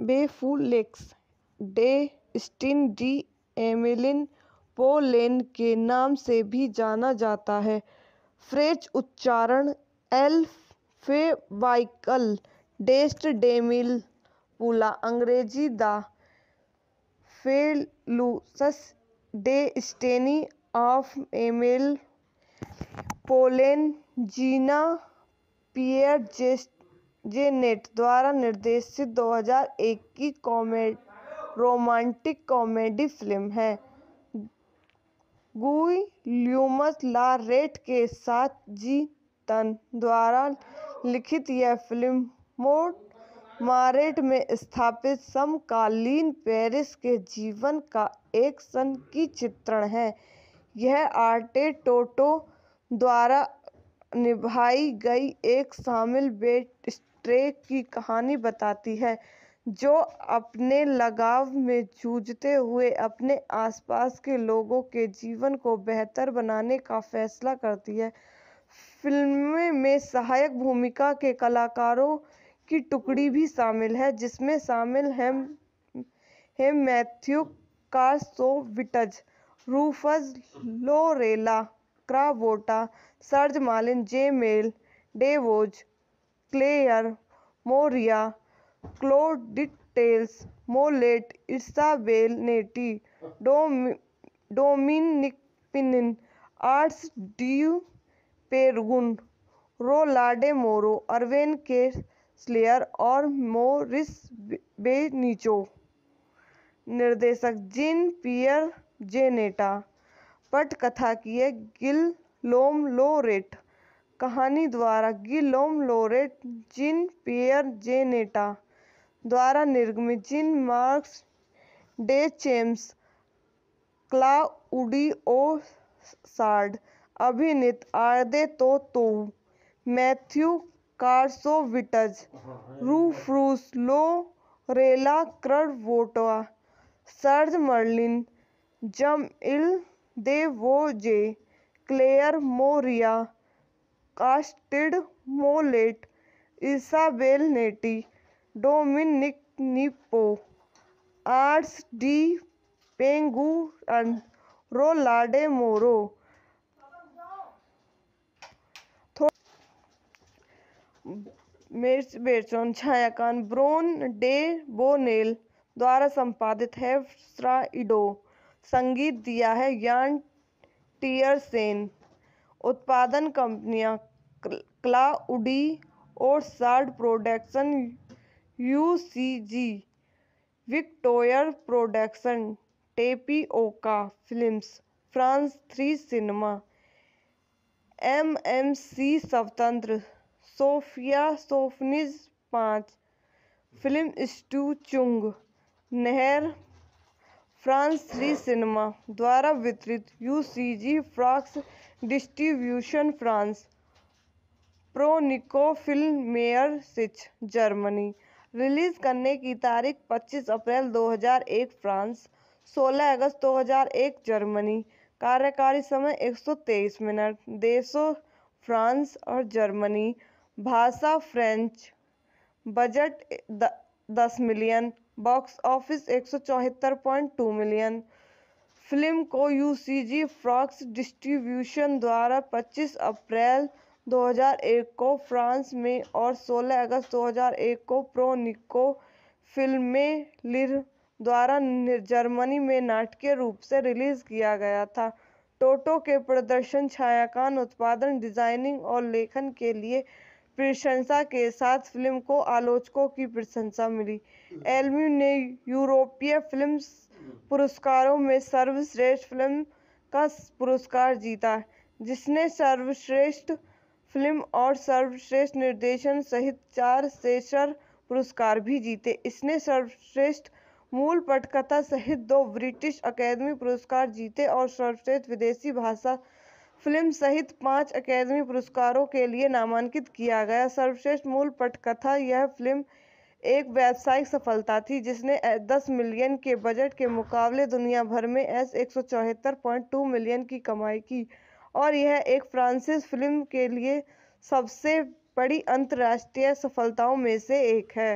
Speaker 1: Fabuleux Destin D Amelie Poulain के नाम से भी जाना जाता है फ्रेंच उच्चारण फे फेबाइकल डेस्ट डेमिल पुला अंग्रेजी the fabulous destiny of Amelie Poulain Jean Pierre Jeunet द्वारा निर्देशित 2001 की रोमांटिक कॉमेडी फिल्म है गुई ल्यूमस ला रेट के साथ जी तन द्वारा लिखित यह फिल्म मोड मारेट में स्थापित समकालीन पेरिस के जीवन का एक सन की चित्रण है यह आर्टे टोटो द्वारा निभाई गई एक शामिल बेट स्ट्रेक की कहानी बताती है जो अपने लगाव में जूझते हुए अपने आसपास के लोगों के जीवन को बेहतर बनाने का फैसला करती है फिल्म में सहायक भूमिका के कलाकारों की टुकड़ी भी शामिल है जिसमें शामिल हैं है Mathieu विटज Rufus Lorella Cravotta Serge Jamel Debbouze Claire Maurier Clotilde Mollet Isabelle Nanty डोम Dominique Pinon Artus de Penguern Yolande Moreau Urbain के स्लेयर और मोरिस बेनीचो निर्देशक जिन पियर जेनेटा पटकथा की गिल लोम लोरेट कहानी द्वारा गिलोम लोरेट जिन पियर जेनेटा द्वारा निर्गमित जिन मार्क्स डे चेम्स ओ सार्ड अभिनीत आर्दे Tautou Mathieu Kassovitz Rufus लोरेला वोटवा Serge Merlin Jamel Debbouze Claire Maurier कास्टिड मोलेट इसाबेल नेटी डोमिनिक निपो Artus de Penguern and Yolande Moreau बेचोन छायाकान brown day बोनेल द्वारा संपादित है इडो संगीत दिया है यान टीयरसेन उत्पादन कंपनियां क्लाउडी और Ossard production UGC Victoires production Tapioca films France three cinema M M C स्वतंत्र सोफिया सोफनिज पाँच फिल्म स्टू चुंग नहर फ्रांस थ्री सिनेमा द्वारा वितरित यू सी जी फ्रॉक्स डिस्ट्रीब्यूशन फ्रांस प्रोनिको फिल्म मेयर सिच जर्मनी रिलीज़ करने की तारीख 25 अप्रैल 2001 फ्रांस 16 अगस्त 2001 जर्मनी कार्यकारी समय 123 मिनट देशों फ्रांस और जर्मनी भाषा फ्रेंच बजट द, दस मिलियन बॉक्स ऑफिस एक मिलियन फिल्म को यूसीजी फ्रॉक्स डिस्ट्रीब्यूशन द्वारा 25 अप्रैल 2001 को फ्रांस में और 16 अगस्त 2001 को प्रो निको फिल्म में लिर द्वारा जर्मनी में नाटकीय रूप से रिलीज किया गया था टोटो के प्रदर्शन छायाकान उत्पादन डिजाइनिंग और लेखन के लिए प्रशंसा के साथ फिल्म को आलोचकों की प्रशंसा मिली एल्मी ने यूरोपीय फिल्म पुरस्कारों में सर्वश्रेष्ठ फिल्म का पुरस्कार जीता जिसने सर्वश्रेष्ठ फिल्म और सर्वश्रेष्ठ निर्देशन सहित चार सेशर पुरस्कार भी जीते इसने सर्वश्रेष्ठ मूल पटकथा सहित दो ब्रिटिश अकेदमी पुरस्कार जीते और सर्वश्रेष्ठ विदेशी भाषा फिल्म सहित पाँच अकेदमी पुरस्कारों के लिए नामांकित किया गया सर्वश्रेष्ठ मूल पटकथा यह फिल्म एक व्यावसायिक सफलता थी जिसने 10 मिलियन के बजट के मुकाबले दुनिया भर में एस एक मिलियन की कमाई की और यह एक फ्रांसिस फिल्म के लिए सबसे बड़ी अंतर्राष्ट्रीय सफलताओं में से एक है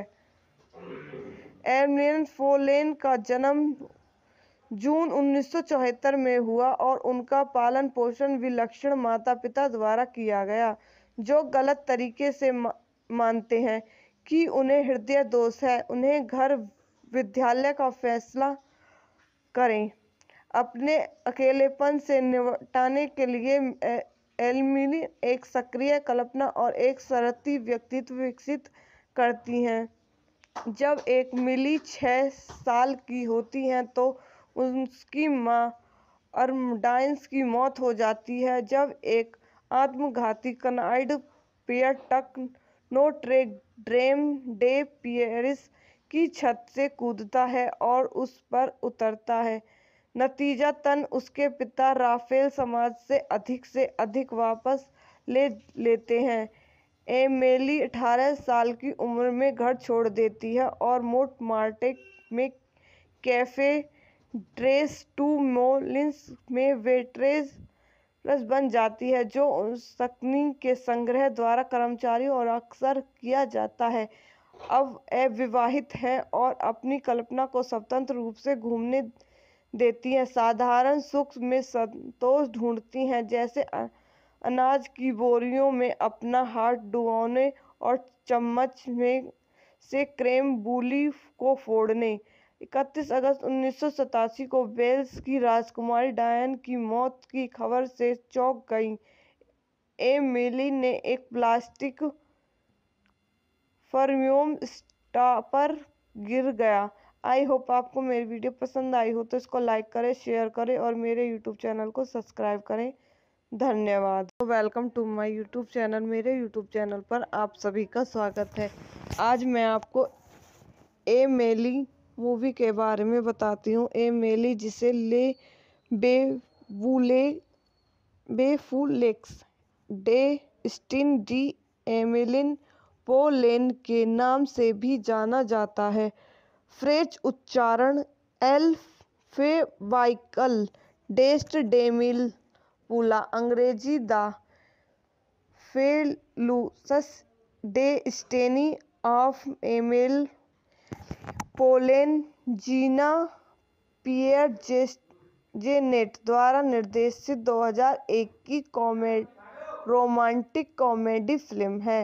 Speaker 1: एमलियन फोलेन का जन्म जून उन्नीस में हुआ और उनका पालन पोषण विलक्षण माता पिता द्वारा किया गया जो गलत तरीके से मानते हैं कि उन्हें हृदय दोष है उन्हें घर विद्यालय का फैसला करें अपने अकेलेपन से निपटाने के लिए एलमिनी एक सक्रिय कल्पना और एक सरती व्यक्तित्व विकसित करती हैं जब एक मिली छः साल की होती हैं तो उसकी माँ अर्मडाइंस की मौत हो जाती है जब एक आत्मघाती कनाइड पियर टक नोट्रे ड्रेम डे पियरिस की छत से कूदता है और उस पर उतरता है नतीजतन उसके पिता राफेल समाज से अधिक से अधिक वापस ले लेते हैं एमेली 18 साल की उम्र में घर छोड़ देती है और मोट मार्टे में कैफे ड्रेस टू मोलिंस में वेट्रेस ट्रेस बन जाती है जो सकनी के संग्रह द्वारा कर्मचारियों और अक्सर किया जाता है अब अविवाहित है और अपनी कल्पना को स्वतंत्र रूप से घूमने देती है साधारण सुख में संतोष ढूंढती हैं जैसे अनाज की बोरियों में अपना हाथ डुबोने और चम्मच में से क्रेम बूली को फोड़ने इकतीस अगस्त उन्नीस को वेल्स की राजकुमारी डायन की मौत की खबर से चौंक गई एमिली ने एक प्लास्टिक फर्म्योम स्टापर गिर गया आई होप आपको मेरी वीडियो पसंद आई हो तो इसको लाइक करें शेयर करें और मेरे यूट्यूब चैनल को सब्सक्राइब करें धन्यवाद तो welcome to my YouTube channel मेरे यूट्यूब चैनल पर आप सभी का स्वागत है आज मैं आपको ए मेली मूवी के बारे में बताती हूँ ए मेली जिसे Le Fabuleux Destin D Amelie Poulain के नाम से भी जाना जाता है फ्रेंच उच्चारण एल एल्फेवाइकल डेस्ट डेमिल पुला अंग्रेजी the fabulous destiny of Amelie Poulain Jean Jeunet द्वारा निर्देशित 2001 की रोमांटिक कॉमेडी फिल्म है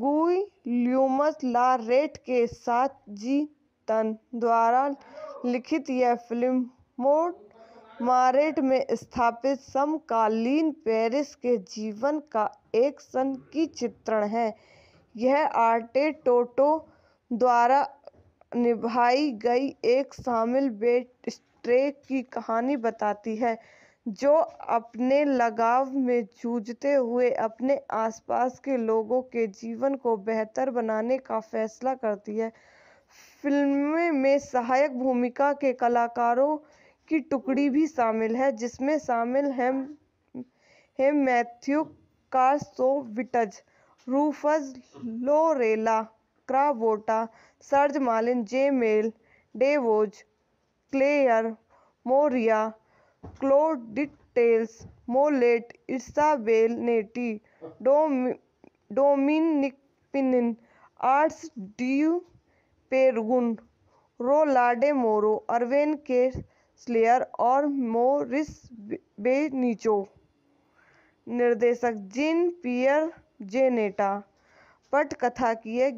Speaker 1: ल्यूमस ला रेट के साथ जी तन द्वारा लिखित यह फिल्म मोड मारेट में स्थापित समकालीन पेरिस के जीवन का एक सन की चित्रण है यह आर्टे टोटो द्वारा निभाई गई एक शामिल बेट स्ट्रे की कहानी बताती है जो अपने लगाव में जूझते हुए अपने आसपास के लोगों के जीवन को बेहतर बनाने का फैसला करती है फिल्म में सहायक भूमिका के कलाकारों की टुकड़ी भी शामिल है जिसमें शामिल हैं है Mathieu Kassovitz Rufus Lorella Cravotta Serge Merlin Jamel Debbouze Claire Maurier Clotilde Mollet Isabelle Nanty Dominique Pinon Dominique Artus de Penguern Yolande Moreau Urbain के स्लेयर और मोरिस बेनिचो निर्देशक जिन पियर जेनेटा पटकथा की है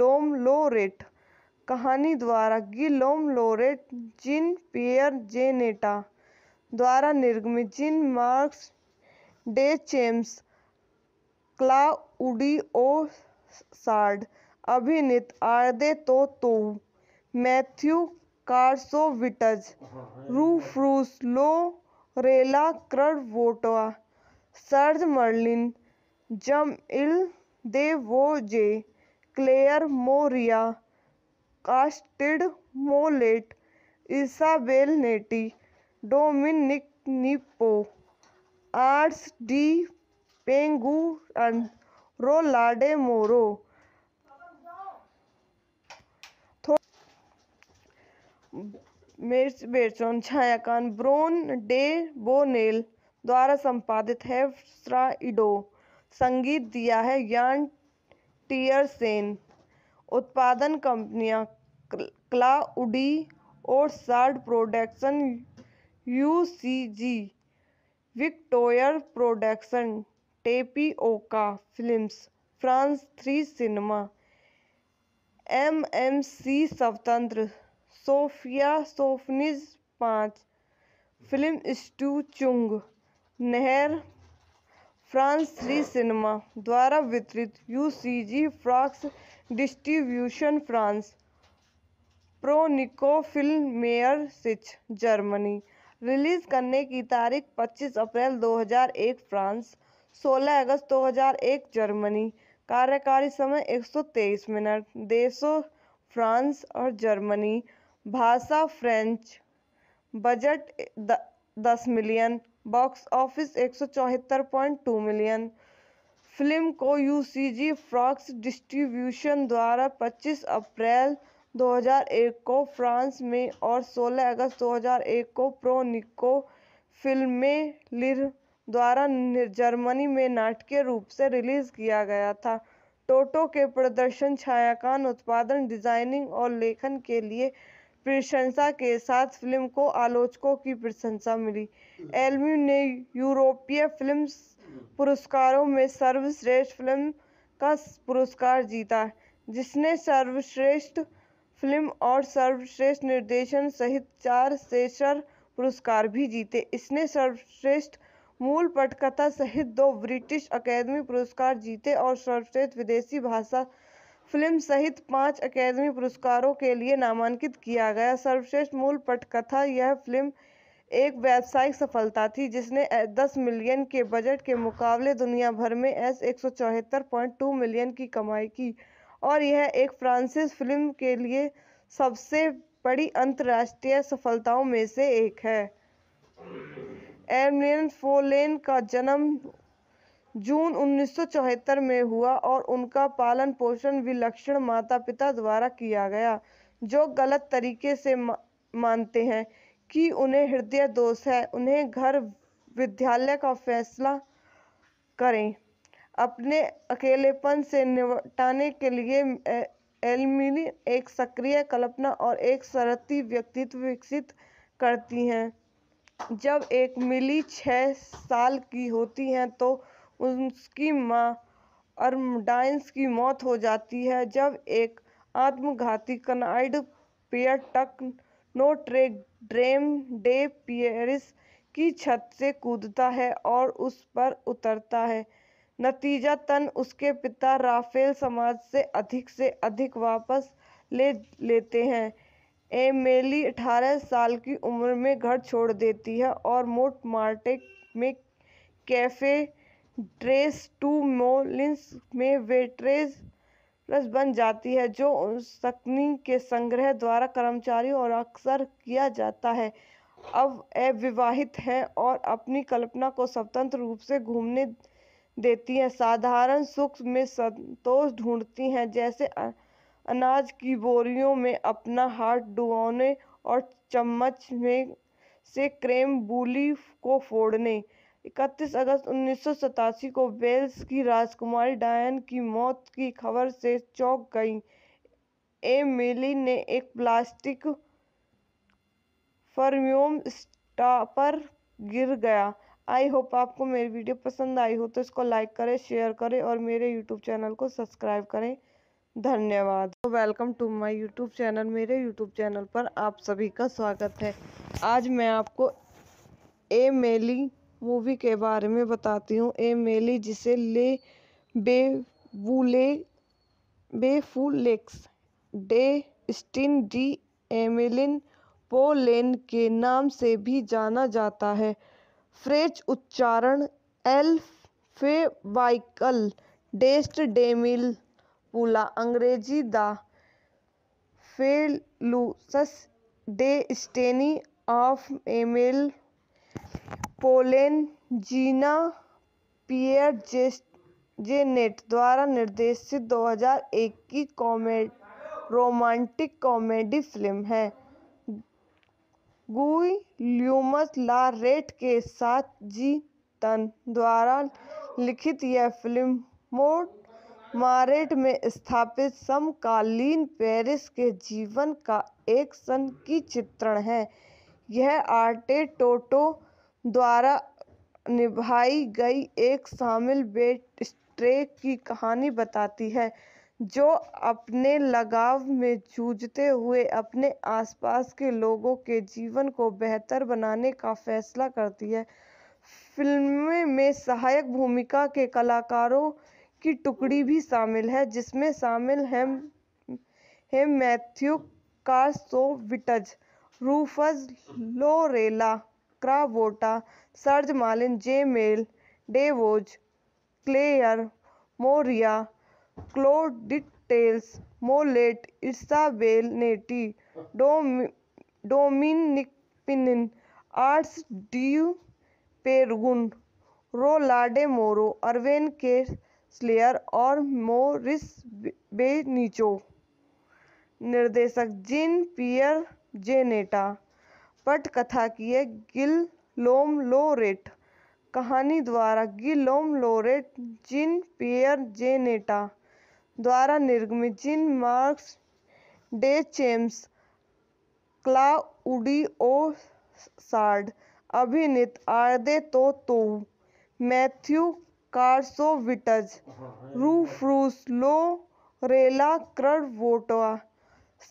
Speaker 1: लोम लोरेट कहानी द्वारा लोम लोरेट जिन पियर जेनेटा द्वारा निर्गमित जिन मार्क्स डे चेम्स ओ सार्ड अभिनीत आर्दे तो तो मैथ्यू कार्सोविटज रूफ्रूस लो रेला क्रडवोटवा सर्ज मर्लिन जम इल जे क्लेयर मोरिया कास्टिड मोलेट इसाबेल नेटी डोमिनिक निपो Artus de and Yolande Moreau छायाकान ब्रोन डे बोनेल द्वारा संपादित है इडो संगीत दिया है यान टीयरसेन उत्पादन कंपनियां क्लाउडी और Ossard production UGC Victoires production ओका films France three cinema M M C स्वतंत्र सोफिया सोफनिज पाँच फिल्म स्टू चुंग नहर फ्रांस थ्री सिनेमा द्वारा वितरित यू सी जी फ्रॉक्स डिस्ट्रीब्यूशन फ्रांस प्रोनिको फिल्म मेयर सिच जर्मनी रिलीज़ करने की तारीख 25 अप्रैल 2001 फ्रांस 16 अगस्त 2001 जर्मनी कार्यकारी समय 123 मिनट देशों फ्रांस और जर्मनी भाषा फ्रेंच बजट द, दस मिलियन बॉक्स ऑफिस एक मिलियन फिल्म को यूसीजी फ्रॉक्स डिस्ट्रीब्यूशन द्वारा 25 अप्रैल 2001 को फ्रांस में और 16 अगस्त 2001 को प्रो निको फिल्म में लिर द्वारा जर्मनी में नाटकीय रूप से रिलीज किया गया था टोटो के प्रदर्शन छायाकान उत्पादन डिजाइनिंग और लेखन के लिए प्रशंसा के साथ फिल्म को आलोचकों की प्रशंसा मिली एलमी ने यूरोपीय फिल्म पुरस्कारों में सर्वश्रेष्ठ फिल्म का पुरस्कार जीता जिसने सर्वश्रेष्ठ फिल्म और सर्वश्रेष्ठ निर्देशन सहित चार सेशर पुरस्कार भी जीते इसने सर्वश्रेष्ठ मूल पटकथा सहित दो ब्रिटिश अकेडमी पुरस्कार जीते और सर्वश्रेष्ठ विदेशी भाषा फिल्म सहित पाँच अकेदमी पुरस्कारों के लिए नामांकित किया गया सर्वश्रेष्ठ मूल पटकथा यह फिल्म एक व्यावसायिक सफलता थी जिसने 10 मिलियन के बजट के मुकाबले दुनिया भर में एस एक मिलियन की कमाई की और यह एक फ्रांसिस फिल्म के लिए सबसे बड़ी अंतर्राष्ट्रीय सफलताओं में से एक है एमलियन फोलेन का जन्म जून उन्नीस सौ चौहत्तर में हुआ और उनका पालन पोषण विलक्षण माता पिता द्वारा किया गया जो गलत तरीके से मानते हैं कि उन्हें हृदय दोष है उन्हें घर विद्यालय का फैसला करें अपने अकेलेपन से निपटाने के लिए एलमिनी एक सक्रिय कल्पना और एक सरती व्यक्तित्व विकसित करती हैं जब एक मिली छः साल की होती हैं तो उसकी मां अर्मडाइंस की मौत हो जाती है जब एक आत्मघाती कनाइड पियटक नोट्रे ड्रेम डे पियरिस की छत से कूदता है और उस पर उतरता है नतीजतन उसके पिता राफेल समाज से अधिक से अधिक वापस ले लेते हैं एमेली अठारह साल की उम्र में घर छोड़ देती है और मोट मार्टे में कैफे ड्रेस टू मोलिंस में वेट्रेस रस बन जाती है जो तकनीक के संग्रह द्वारा कर्मचारियों और अक्सर किया जाता है अब अविवाहित है और अपनी कल्पना को स्वतंत्र रूप से घूमने देती हैं साधारण सुख में संतोष ढूंढती हैं जैसे अनाज की बोरियों में अपना हाथ डुबोने और चम्मच में से क्रेम बूली को फोड़ने इकतीस अगस्त उन्नीस को वेल्स की राजकुमारी डायन की मौत की खबर से चौंक गई ए मेली ने एक प्लास्टिक फर्म्योम स्टापर गिर गया आई होप आपको मेरी वीडियो पसंद आई हो तो इसको लाइक करें शेयर करें और मेरे यूट्यूब चैनल को सब्सक्राइब करें धन्यवाद तो welcome to my YouTube channel मेरे यूट्यूब चैनल पर आप सभी का स्वागत है आज मैं आपको ए मेली मूवी के बारे में बताती हूँ ए मेली जिसे ले बेवूले Fabuleux Destin D Amelie Poulain के नाम से भी जाना जाता है फ्रेंच उच्चारण एल्फेवाइकल डेस्ट डेमिल पुला अंग्रेजी the fabulous destiny of Amelie Poulain Jean Pierre Jeunet द्वारा निर्देशित 2001 की रोमांटिक कॉमेडी फिल्म है गुई ल्यूमस ला रेट के साथ जी तन द्वारा लिखित यह फिल्म मोड मारेट में स्थापित समकालीन पेरिस के जीवन का एक सन की चित्रण है यह आर्टे टोटो द्वारा निभाई गई एक शामिल बेट स्ट्रेक की कहानी बताती है जो अपने लगाव में जूझते हुए अपने आसपास के लोगों के जीवन को बेहतर बनाने का फैसला करती है फिल्म में सहायक भूमिका के कलाकारों की टुकड़ी भी शामिल है जिसमें शामिल हैं है Matthew Kassovitz Rufus Lorella Cravotta Serge Merlin Jamel Debbouze Claire Maurier Clotilde Mollet Isabelle Nanty Dominique Pinon Artus de Penguern Yolande Moreau Urbain के स्लेयर और मोरिस बेनिचो निर्देशक जिन पियर जेनेटा पटकथा की लोम लोरेट कहानी द्वारा लोम लोरेट जिन पियर जेनेटा द्वारा निर्गमित जिन मार्क्स डे चेम्स ओ Ossard अभिनीत आर्दे Tautou Mathieu Kassovitz Rufus लोरेला वोटवा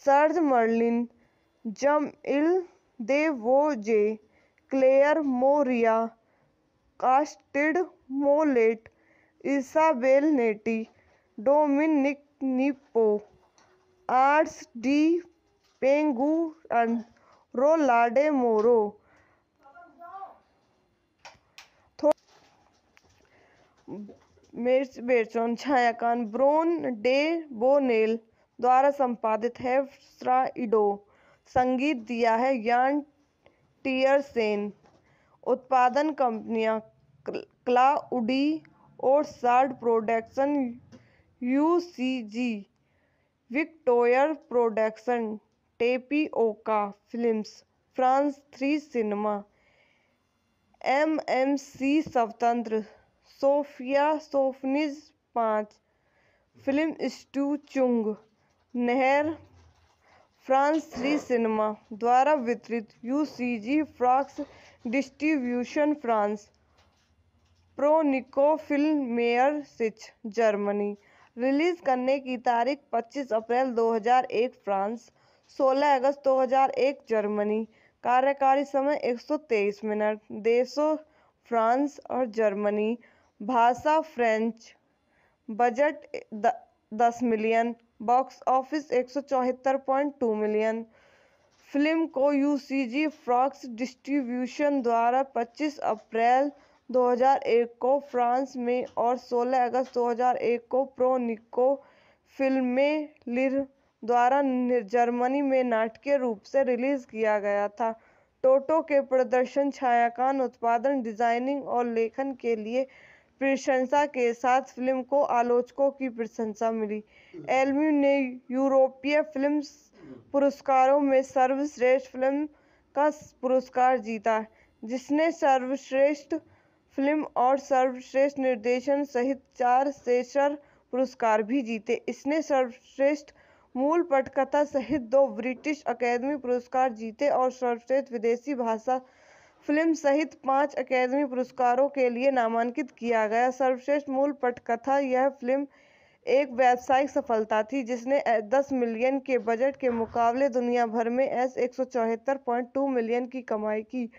Speaker 1: Serge Merlin Jamel Debbouze Claire Maurier कास्टिड मोलेट इसाबेल नेटी डोमिनिक निपो आर्ट्स डी पेंगू रोलाडे मोरो बेचोन छायाकान ब्रोन डे बोनेल द्वारा संपादित है इडो संगीत दिया है यान टीयरसेन उत्पादन कंपनियां क्लाउडी और Ossard production UGC Victoires production Tapioca films France three cinema M M C स्वतंत्र सोफिया सोफनिज पाँच फिल्म स्टू चुंग नहर फ्रांस थ्री सिनेमा द्वारा वितरित यू सी जी फ्रॉक्स डिस्ट्रीब्यूशन फ्रांस प्रोनिको फिल्म मेयर सिच जर्मनी रिलीज़ करने की तारीख 25 अप्रैल 2001 फ्रांस 16 अगस्त 2001 जर्मनी कार्यकारी समय 123 मिनट देशों फ्रांस और जर्मनी भाषा फ्रेंच बजट द, दस मिलियन बॉक्स ऑफिस एक मिलियन फिल्म को यूसीजी फ्रॉक्स डिस्ट्रीब्यूशन द्वारा 25 अप्रैल 2001 को फ्रांस में और 16 अगस्त 2001 को प्रो निको फिल्म में लिर द्वारा जर्मनी में नाटकीय रूप से रिलीज किया गया था टोटो के प्रदर्शन छायाकान उत्पादन डिजाइनिंग और लेखन के लिए प्रशंसा के साथ फिल्म को आलोचकों की प्रशंसा मिली एल्मी ने यूरोपीय फिल्म पुरस्कारों में सर्वश्रेष्ठ फिल्म का पुरस्कार जीता जिसने सर्वश्रेष्ठ फिल्म और सर्वश्रेष्ठ निर्देशन सहित चार सेशर पुरस्कार भी जीते इसने सर्वश्रेष्ठ मूल पटकथा सहित दो ब्रिटिश अकेदमी पुरस्कार जीते और सर्वश्रेष्ठ विदेशी भाषा फिल्म सहित पाँच अकेदमी पुरस्कारों के लिए नामांकित किया गया सर्वश्रेष्ठ मूल पटकथा यह फिल्म एक व्यावसायिक सफलता थी जिसने 10 मिलियन के बजट के मुकाबले दुनिया भर में एस एक मिलियन की कमाई की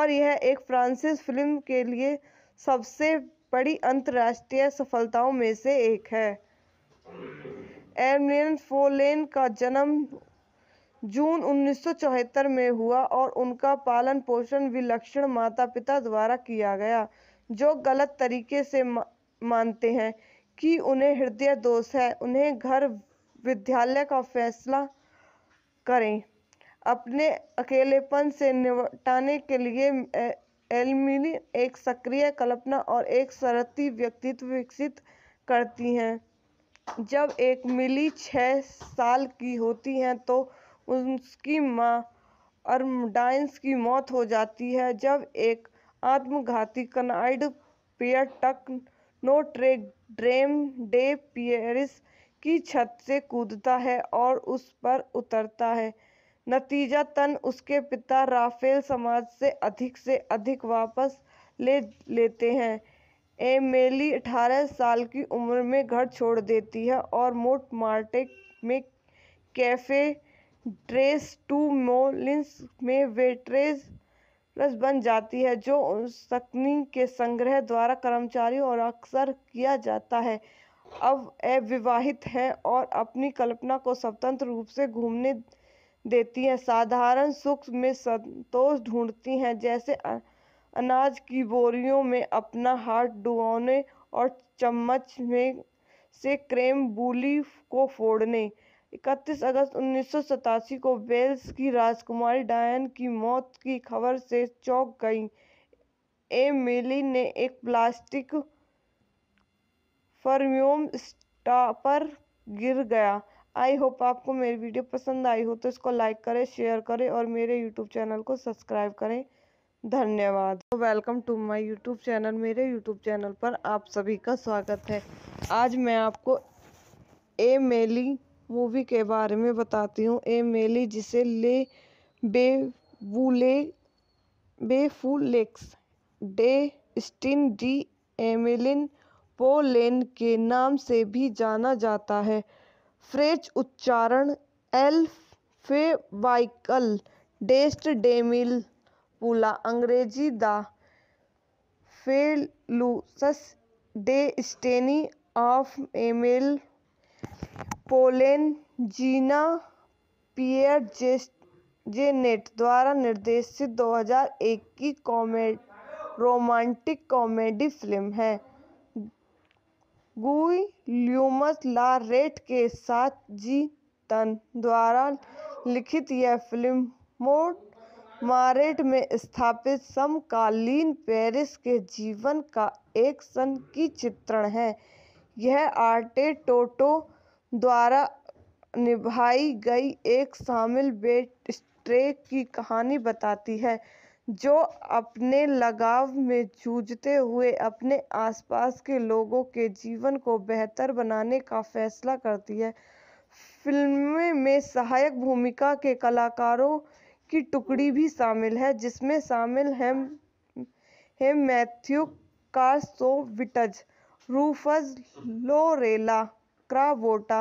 Speaker 1: और यह एक फ्रांसिस फिल्म के लिए सबसे बड़ी अंतर्राष्ट्रीय सफलताओं में से एक है एमिलियन फोलेन का जन्म जून उन्नीस में हुआ और उनका पालन पोषण विलक्षण माता पिता द्वारा किया गया जो गलत तरीके से मानते हैं कि उन्हें हृदय दोष है उन्हें घर विद्यालय का फैसला करें अपने अकेलेपन से निपटाने के लिए एलमिनी एक सक्रिय कल्पना और एक सरती व्यक्तित्व विकसित करती हैं जब एक मिली छः साल की होती हैं तो उसकी माँ अर्मडाइंस की मौत हो जाती है जब एक आत्मघाती कनाइड पियटक नोट्रे ड्रेम डे पियरिस की छत से कूदता है और उस पर उतरता है नतीजतन उसके पिता राफेल समाज से अधिक से अधिक वापस ले लेते हैं एमेली अठारह साल की उम्र में घर छोड़ देती है और मोट मार्टे में कैफे ड्रेस टू मोलिंस में वेट्रेस प्लस बन जाती है जो सकनी के संग्रह द्वारा कर्मचारी और अक्सर किया जाता है अब अविवाहित है और अपनी कल्पना को स्वतंत्र रूप से घूमने देती हैं साधारण सुख में संतोष ढूंढती हैं जैसे अनाज की बोरियों में अपना हाथ डुबोने और चम्मच में से क्रेम बूली को फोड़ने इकतीस अगस्त उन्नीस सौ सतासी को वेल्स की राजकुमारी डायन की मौत की खबर से चौंक गई एमिली ने एक प्लास्टिक फर्म्योम स्टापर गिर गया आई होप आपको मेरी वीडियो पसंद आई हो तो इसको लाइक करें शेयर करें और मेरे यूट्यूब चैनल को सब्सक्राइब करें धन्यवाद तो welcome to my YouTube channel मेरे यूट्यूब चैनल पर आप सभी का स्वागत है आज मैं आपको ए मेली मूवी के बारे में बताती हूँ ए मेली जिसे ले बेवूले Fabuleux Destin D Amelie Poulain के नाम से भी जाना जाता है फ्रेंच उच्चारण एल्फ फेवाइकल डेस्ट डेमिल पुला अंग्रेजी the fabulous destiny of Amelie Poulain Jean Pierre Jeunet द्वारा निर्देशित 2001 की रोमांटिक कॉमेडी फिल्म है गुई ल्यूमस ला रेट के साथ जी तन द्वारा लिखित यह फिल्म मोड मारेट में स्थापित समकालीन पेरिस के जीवन का एक सन की चित्रण है यह आर्टे टोटो द्वारा निभाई गई एक शामिल बेट स्ट्रेक की कहानी बताती है जो अपने लगाव में जूझते हुए अपने आसपास के लोगों के जीवन को बेहतर बनाने का फैसला करती है फिल्म में सहायक भूमिका के कलाकारों की टुकड़ी भी शामिल है जिसमें शामिल हैं है Mathieu विटज Rufus Lorella Cravotta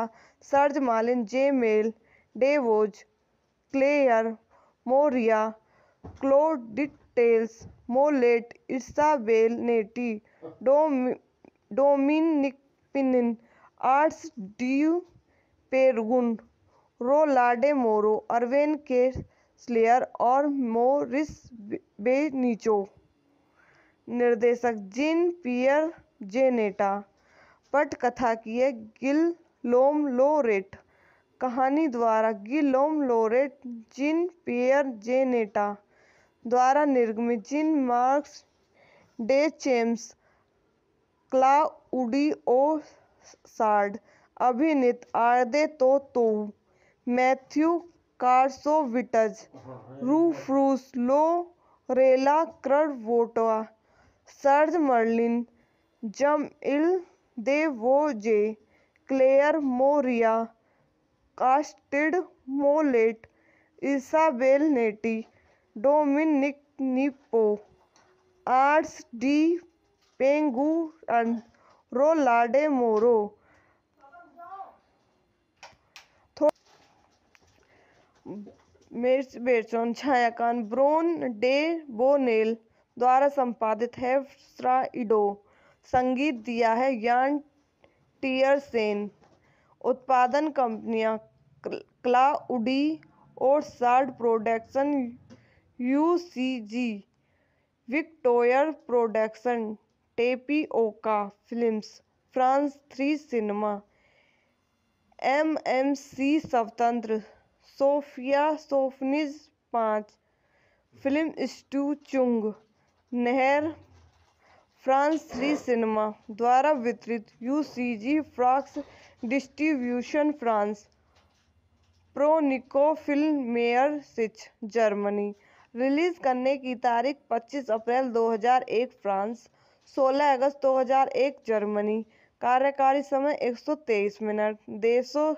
Speaker 1: Serge Merlin Jamel Debbouze Claire Maurier Clotilde Mollet Isabelle Nanty डोम Artus de Penguern Yolande Moreau Urbain के स्लेयर और मोरिस बेनीचो निर्देशक जिन पियर जेनेटा पटकथा की है लोम लोरेट कहानी द्वारा गिलोम लोरेट जिन पियर जेनेटा द्वारा निर्गमित Jean Marc Deschamps Claudie Ossard अभिनीत आर्दे तो तो मैथ्यू कार्सोविटज रूफ्रूस रेला क्रडवोटवा Serge Merlin Jamel Debbouze Claire Maurier कास्टिड मोलेट इसाबेल नेटी डोमिनिक निपो Artus de Penguern and Yolande Moreau मिर्च बेचोन छायाकान brown day बोनेल द्वारा संपादित है फ्राइडो संगीत दिया है यान टीयरसेन उत्पादन कंपनियां क्लाउडी और Ossard production UGC Victoires production ओका films France three cinema M M C स्वतंत्र सोफिया सोफनिज पाँच फिल्म स्टू चुंग नहर फ्रांस थ्री सिनेमा द्वारा वितरित यू सी जी फ्रॉक्स डिस्ट्रीब्यूशन फ्रांस प्रोनिको फिल्म मेयर सिच जर्मनी रिलीज़ करने की तारीख 25 अप्रैल 2001 फ्रांस 16 अगस्त 2001 जर्मनी कार्यकारी समय 123 मिनट देशों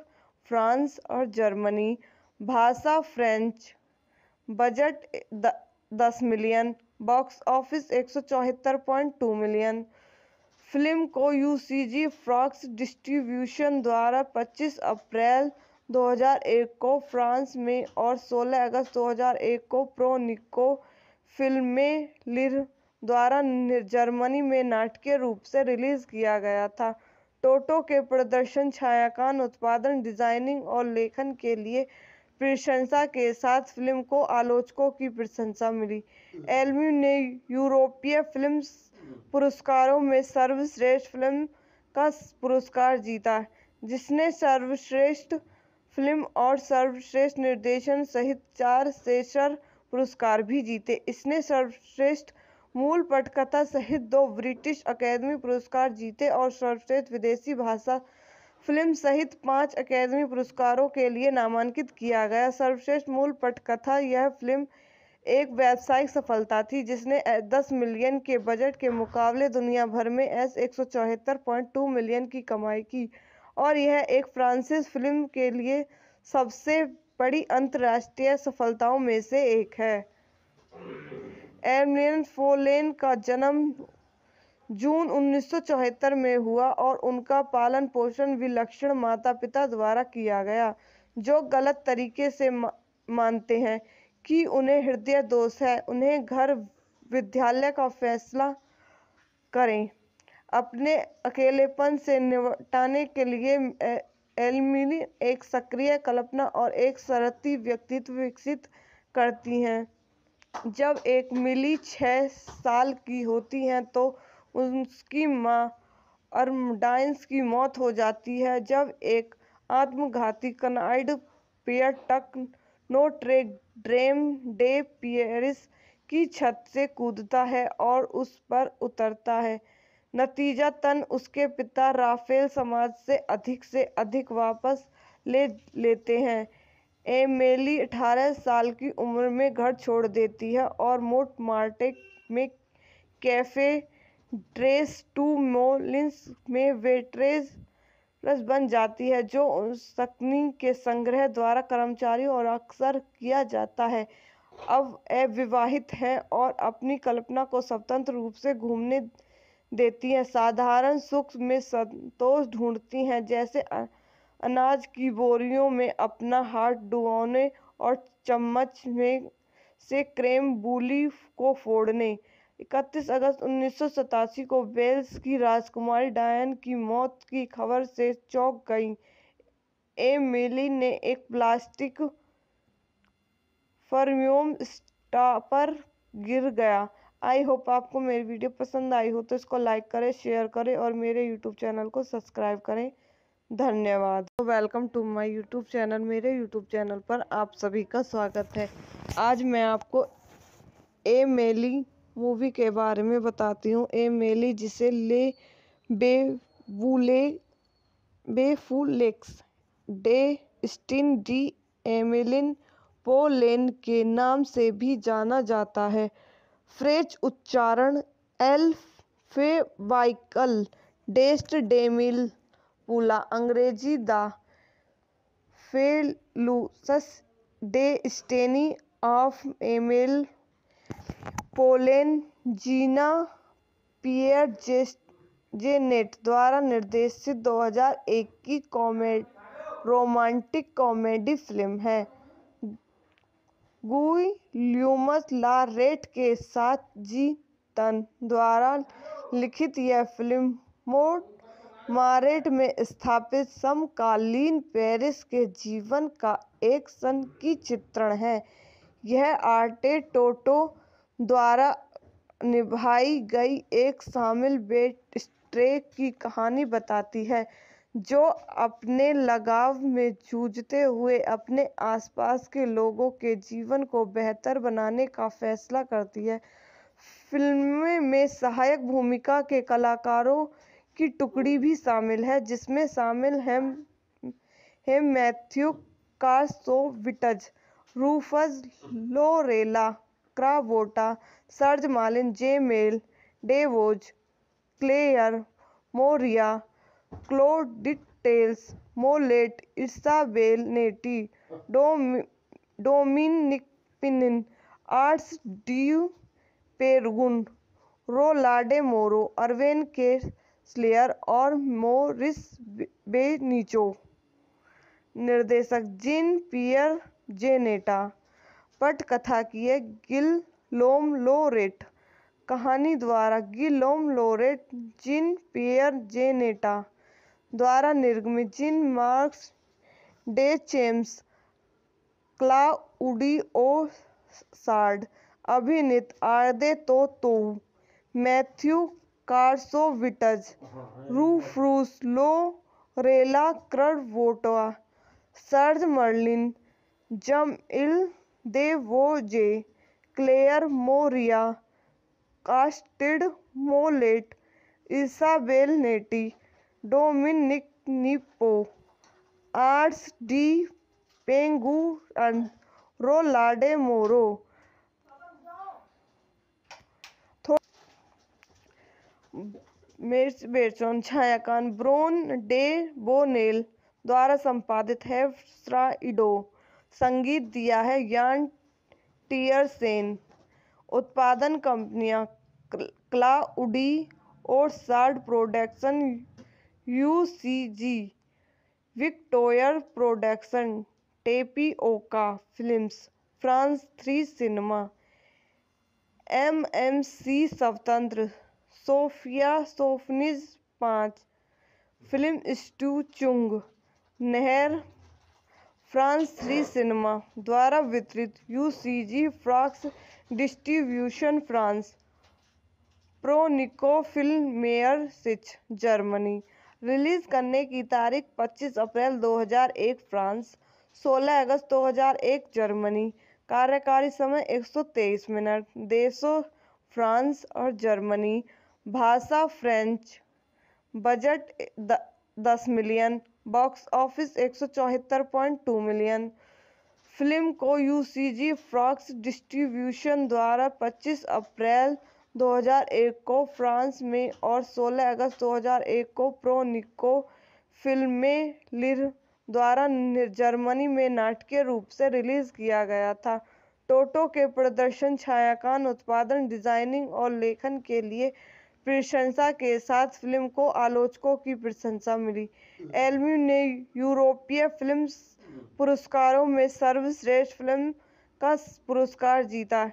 Speaker 1: फ्रांस और जर्मनी भाषा फ्रेंच बजट द, दस मिलियन बॉक्स ऑफिस एक मिलियन फिल्म को यूसीजी फ्रॉक्स डिस्ट्रीब्यूशन द्वारा 25 अप्रैल 2001 को फ्रांस में और 16 अगस्त 2001 को प्रो निको में लिर द्वारा जर्मनी में नाटकीय रूप से रिलीज किया गया था टोटो के प्रदर्शन छायाकान उत्पादन डिजाइनिंग और लेखन के लिए प्रशंसा के साथ फिल्म को आलोचकों की प्रशंसा मिली एलमी ने यूरोपीय फिल्म पुरस्कारों में सर्वश्रेष्ठ फिल्म का पुरस्कार जीता जिसने सर्वश्रेष्ठ फिल्म और सर्वश्रेष्ठ निर्देशन सहित चार सेशर पुरस्कार भी जीते इसने सर्वश्रेष्ठ मूल पटकथा सहित दो ब्रिटिश अकेदमी पुरस्कार जीते और सर्वश्रेष्ठ विदेशी भाषा फिल्म सहित पाँच अकेदमी पुरस्कारों के लिए नामांकित किया गया सर्वश्रेष्ठ मूल पटकथा यह फिल्म एक व्यावसायिक सफलता थी जिसने 10 मिलियन के बजट के मुकाबले दुनिया भर में एस एक मिलियन की कमाई की और यह एक फ्रांसिस फिल्म के लिए सबसे बड़ी अंतर्राष्ट्रीय सफलताओं में से एक है एमलियन फोलेन का जन्म जून उन्नीस सौ चौहत्तर में हुआ और उनका पालन पोषण विलक्षण माता पिता द्वारा किया गया जो गलत तरीके से मानते हैं कि उन्हें हृदय दोष है उन्हें घर विद्यालय का फैसला करें अपने अकेलेपन से निपटाने के लिए एलमिन एक सक्रिय कल्पना और एक सरती व्यक्तित्व विकसित करती हैं जब एक मिली छः साल की होती हैं तो उसकी मां अर्मडाइंस की मौत हो जाती है जब एक आत्मघाती कनाइड पियटक नोट्रे ड्रेम डे पियरिस की छत से कूदता है और उस पर उतरता है नतीजतन उसके पिता राफेल समाज से अधिक से अधिक वापस ले लेते हैं एमेली 18 साल की उम्र में घर छोड़ देती है और मोट मार्टे में कैफे ट्रेस टू मोलिंस में वेट्रेस प्लस बन जाती है जो सकनी के संग्रह द्वारा कर्मचारियों और अक्सर किया जाता है अब अविवाहित है और अपनी कल्पना को स्वतंत्र रूप से घूमने देती है साधारण सुख में संतोष ढूंढती हैं जैसे अनाज की बोरियों में अपना हाथ डुबोने और चम्मच में से क्रेम बूली को फोड़ने इकतीस अगस्त उन्नीस को वेल्स की राजकुमारी डायन की मौत की खबर से चौंक गई एमिली ने एक प्लास्टिक फर्म्योम स्टापर गिर गया आई होप आपको मेरी वीडियो पसंद आई हो तो इसको लाइक करें शेयर करें और मेरे यूट्यूब चैनल को सब्सक्राइब करें धन्यवाद तो welcome to my YouTube channel मेरे यूट्यूब चैनल पर आप सभी का स्वागत है आज मैं आपको ए मेली मूवी के बारे में बताती हूँ ए मेली जिसे ले बेवूले Fabuleux Destin D Amelie Poulain के नाम से भी जाना जाता है फ्रेंच उच्चारण एल्फेवाइकल डेस्ट डेमिल पुला अंग्रेजी the fabulous destiny of Amelie Poulain Jean Jeunet द्वारा निर्देशित 2001 की रोमांटिक कॉमेडी फिल्म है गुई ल्यूमस ला रेट के साथ जी तन द्वारा लिखित यह फिल्म मोड मारेट में स्थापित समकालीन पेरिस के जीवन का एक सन की चित्रण है यह आर्टे टोटो द्वारा निभाई गई एक शामिल स्ट्रेक की कहानी बताती है जो अपने लगाव में जूझते हुए अपने आसपास के लोगों के जीवन को बेहतर बनाने का फैसला करती है फिल्म में सहायक भूमिका के कलाकारों की टुकड़ी भी शामिल है जिसमें शामिल हैं है Matthew Kassovitz Rufus Lorella Cravotta Serge Merlin Jamel Debbouze Claire Maurier Clotilde Mollet Isabelle Nanty डोम Dominique Artus de Penguern Yolande Moreau Urbain के स्लेयर और मोरिस बेनिचो निर्देशक जिन पियर जेनेटा पटकथा की है लोम लोरेट कहानी द्वारा लोम लोरेट जिन पियर जेनेटा द्वारा निर्गमित जिन मार्क्स डे चेम्स ओ सार्ड अभिनीत आर्दे Tautou Mathieu Kassovitz Rufus Cravotta Serge Merlin Jamel Debbouze Claire Maurier कास्टिड मोलेट इसाबेल नेटी डोमिनिक निपो Artus de Penguern and Yolande Moreau मिर्च बेचोन छायाकान brown day बोनेल द्वारा संपादित है इडो संगीत दिया है यान टीयरसेन उत्पादन कंपनियां क्लाउडी और Ossard production UGC Victoires production ओका films France three cinema M M C स्वतंत्र सोफिया सोफनिज पाँच फिल्म स्टू चुंग नहर फ्रांस थ्री सिनेमा द्वारा वितरित यू सी जी फ्रॉक्स डिस्ट्रीब्यूशन फ्रांस प्रोनिको फिल्म मेयर सिच जर्मनी रिलीज़ करने की तारीख 25 अप्रैल 2001 फ्रांस 16 अगस्त 2001 जर्मनी कार्यकारी समय 123 मिनट देशों फ्रांस और जर्मनी भाषा फ्रेंच बजट द, दस million box office 174.2 million film को यूसीजी फ्रॉक्स डिस्ट्रीब्यूशन द्वारा 25 अप्रैल 2001 को फ्रांस में और 16 अगस्त 2001 को प्रो निको फिल्म में लिर द्वारा जर्मनी में नाटकीय रूप से रिलीज किया गया था टोटो के प्रदर्शन छायाकान उत्पादन डिजाइनिंग और लेखन के लिए प्रशंसा के साथ फिल्म को आलोचकों की प्रशंसा मिली एलमी ने यूरोपीय फिल्म पुरस्कारों में सर्वश्रेष्ठ फिल्म का पुरस्कार जीता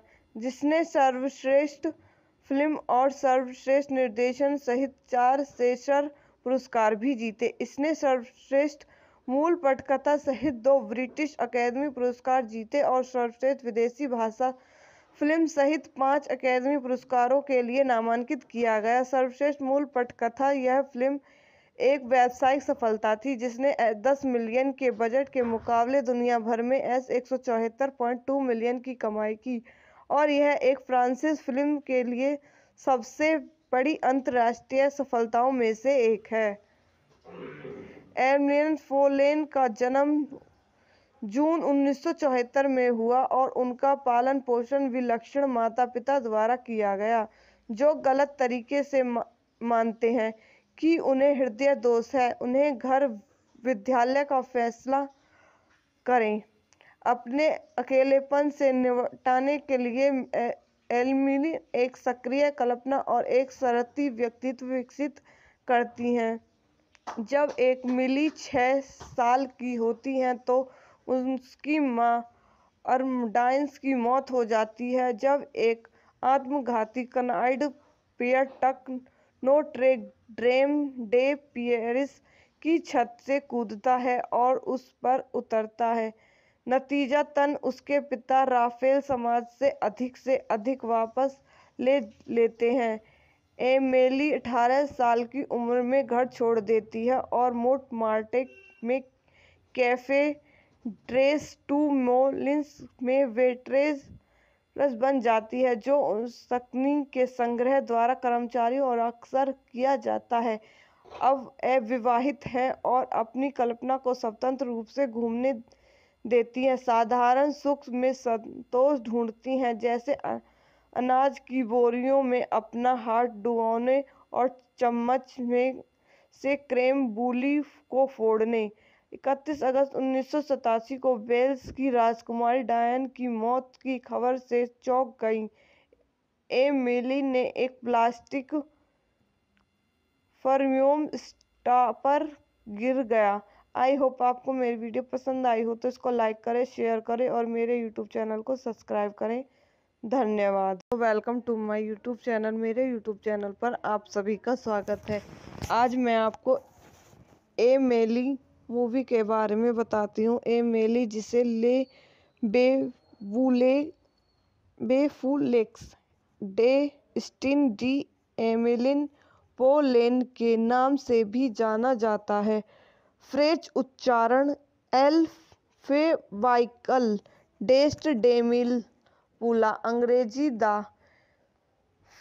Speaker 1: जिसने सर्वश्रेष्ठ फिल्म और सर्वश्रेष्ठ निर्देशन सहित चार सेशर पुरस्कार भी जीते इसने सर्वश्रेष्ठ मूल पटकथा सहित दो ब्रिटिश अकेदमी पुरस्कार जीते और सर्वश्रेष्ठ विदेशी भाषा फिल्म सहित पाँच अकेदमी पुरस्कारों के लिए नामांकित किया गया सर्वश्रेष्ठ मूल पटकथा यह फिल्म एक व्यावसायिक सफलता थी जिसने 10 मिलियन के बजट के मुकाबले दुनिया भर में एस एक मिलियन की कमाई की और यह एक फ्रांसिस फिल्म के लिए सबसे बड़ी अंतर्राष्ट्रीय सफलताओं में से एक है एमलियन फोलेन का जन्म जून उन्नीस सौ चौहत्तर में हुआ और उनका पालन पोषण विलक्षण माता पिता द्वारा किया गया जो गलत तरीके से मानते हैं कि उन्हें हृदय दोष है उन्हें घर विद्यालय का फैसला करें अपने अकेलेपन से निपटाने के लिए एलमिनी एक सक्रिय कल्पना और एक सरती व्यक्तित्व विकसित करती हैं जब एक मिली छः साल की होती हैं तो उसकी माँ अर्मडाइंस की मौत हो जाती है जब एक आत्मघाती कनाइड पियटक नोट्रे ड्रेम डे पियरिस की छत से कूदता है और उस पर उतरता है नतीजा तन उसके पिता राफेल समाज से अधिक से अधिक वापस ले लेते हैं एमेली अठारह साल की उम्र में घर छोड़ देती है और मोट मार्टे में कैफे ड्रेस टू मोलिंस में वेट्रेस प्लस बन जाती है जो सकनी के संग्रह द्वारा कर्मचारी और अक्सर किया जाता है अब अविवाहित है और अपनी कल्पना को स्वतंत्र रूप से घूमने देती हैं साधारण सुख में संतोष ढूंढती हैं जैसे अनाज की बोरियों में अपना हाथ डुबोने और चम्मच में से क्रेम बूली को फोड़ने इकतीस अगस्त उन्नीस को वेल्स की राजकुमारी डायन की मौत की खबर से चौंक गई ए मेली ने एक प्लास्टिक फर्म्योम स्टापर गिर गया आई होप आपको मेरी वीडियो पसंद आई हो तो इसको लाइक करें शेयर करें और मेरे यूट्यूब चैनल को सब्सक्राइब करें धन्यवाद तो welcome to my YouTube channel मेरे यूट्यूब चैनल पर आप सभी का स्वागत है आज मैं आपको ए मेली मूवी के बारे में बताती हूँ ए मेली जिसे ले बे बेवूले Fabuleux Destin D Amelie Poulain के नाम से भी जाना जाता है फ्रेंच उच्चारण फे फेबाइकल डेस्ट डेमिल पुला अंग्रेजी the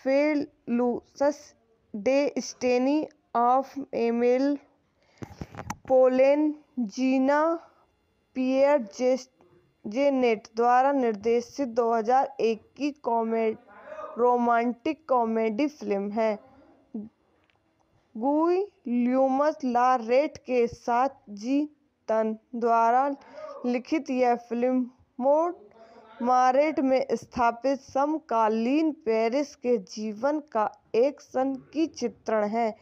Speaker 1: fabulous destiny of Amelie Poulain Jean Pierre Jeunet द्वारा निर्देशित 2001 की रोमांटिक कॉमेडी फिल्म है गुई ल्यूमस ला रेट के साथ जी तन द्वारा लिखित यह फिल्म मोड मारेट में स्थापित समकालीन पेरिस के जीवन का एक सन की चित्रण है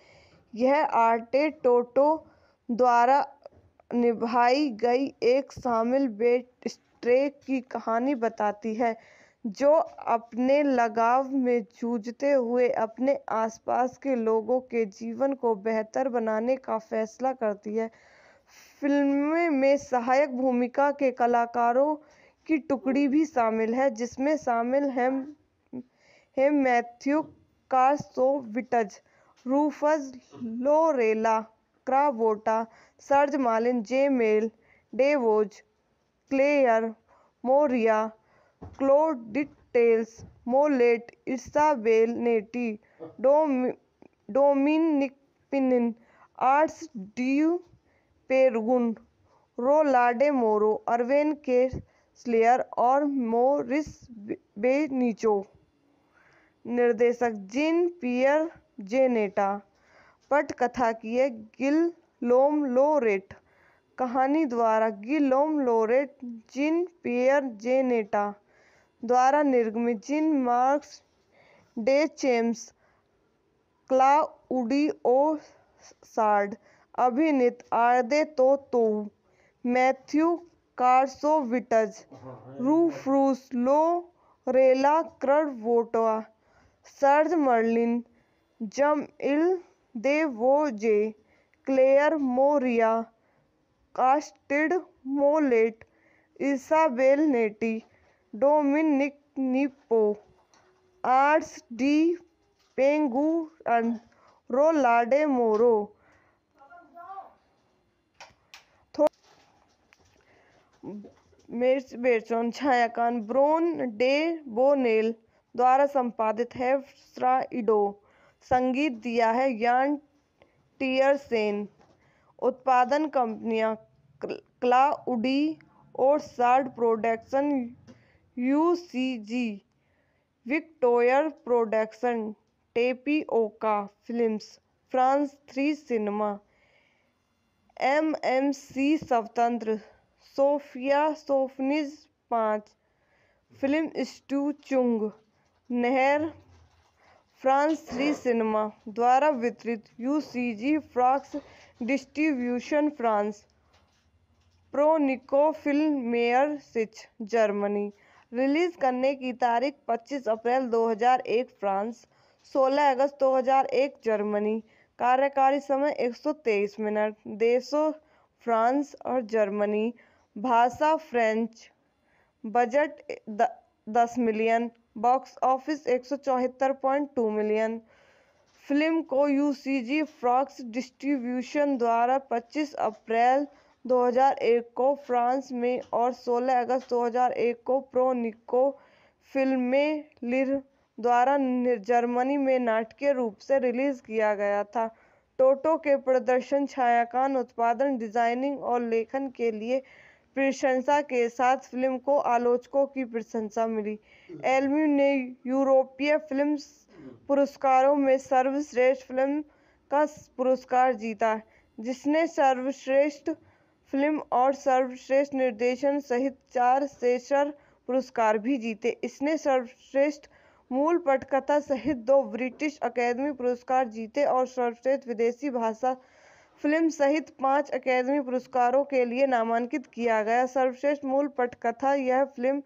Speaker 1: यह आर्टे टोटो द्वारा निभाई गई एक शामिल बेट स्ट्रेक की कहानी बताती है जो अपने लगाव में जूझते हुए अपने आसपास के लोगों के जीवन को बेहतर बनाने का फैसला करती है फिल्म में सहायक भूमिका के कलाकारों की टुकड़ी भी शामिल है जिसमें शामिल हैं है Mathieu विटज Rufus Lorella Cravotta Serge Jamel Debbouze Claire Maurier Clotilde Mollet Isabelle Nanty डोम Artus de Penguern Yolande Moreau Urbain के स्लेयर और मोरिस बेनीचो निर्देशक जिन पियर जेनेटा पटकथा की लोम लोरेट कहानी द्वारा लोम लोरेट जिन पियर जेनेटा द्वारा निर्गमित जिन मार्क्स डे चेम्स ओ सार्ड अभिनीत आर्दे तो तो मैथ्यू विटज Rufus Lorella Cravotta Serge Merlin Jamel Debbouze Claire Maurier कास्टिड मोलेट इसाबेल नेटी डोमिनिक निपो Artus de Penguern and Yolande Moreau बेचोन छायाकान brown day बोनेल द्वारा संपादित है इडो संगीत दिया है यान टीयर सेन उत्पादन कंपनियां क्लाउडी और Ossard production UGC Victoires production ओका films France three cinema M M C स्वतंत्र सोफिया सोफनिज पाँच फिल्म स्टू चुंग नहर फ्रांस थ्री सिनेमा द्वारा वितरित यू सी जी फ्रॉक्स डिस्ट्रीब्यूशन फ्रांस प्रोनिको फिल्म मेयर सिच जर्मनी रिलीज़ करने की तारीख 25 अप्रैल 2001 फ्रांस 16 अगस्त 2001 जर्मनी कार्यकारी समय 123 मिनट देशों फ्रांस और जर्मनी भाषा फ्रेंच बजट द, दस मिलियन बॉक्स ऑफिस एक मिलियन फिल्म को यूसीजी फ्रॉक्स डिस्ट्रीब्यूशन द्वारा 25 अप्रैल 2001 को फ्रांस में और 16 अगस्त 2001 को प्रो निको फिल्म में लिर द्वारा जर्मनी में नाटकीय रूप से रिलीज किया गया था टोटो के प्रदर्शन छायाकान उत्पादन डिजाइनिंग और लेखन के लिए प्रशंसा के साथ फिल्म को आलोचकों की प्रशंसा मिली एल्मी ने यूरोपीय फिल्म पुरस्कारों में सर्वश्रेष्ठ फिल्म का पुरस्कार जीता जिसने सर्वश्रेष्ठ फिल्म और सर्वश्रेष्ठ निर्देशन सहित चार सेशर पुरस्कार भी जीते इसने सर्वश्रेष्ठ मूल पटकथा सहित दो ब्रिटिश अकेदमी पुरस्कार जीते और सर्वश्रेष्ठ विदेशी भाषा फिल्म सहित पाँच अकेदमी पुरस्कारों के लिए नामांकित किया गया सर्वश्रेष्ठ मूल पटकथा यह फिल्म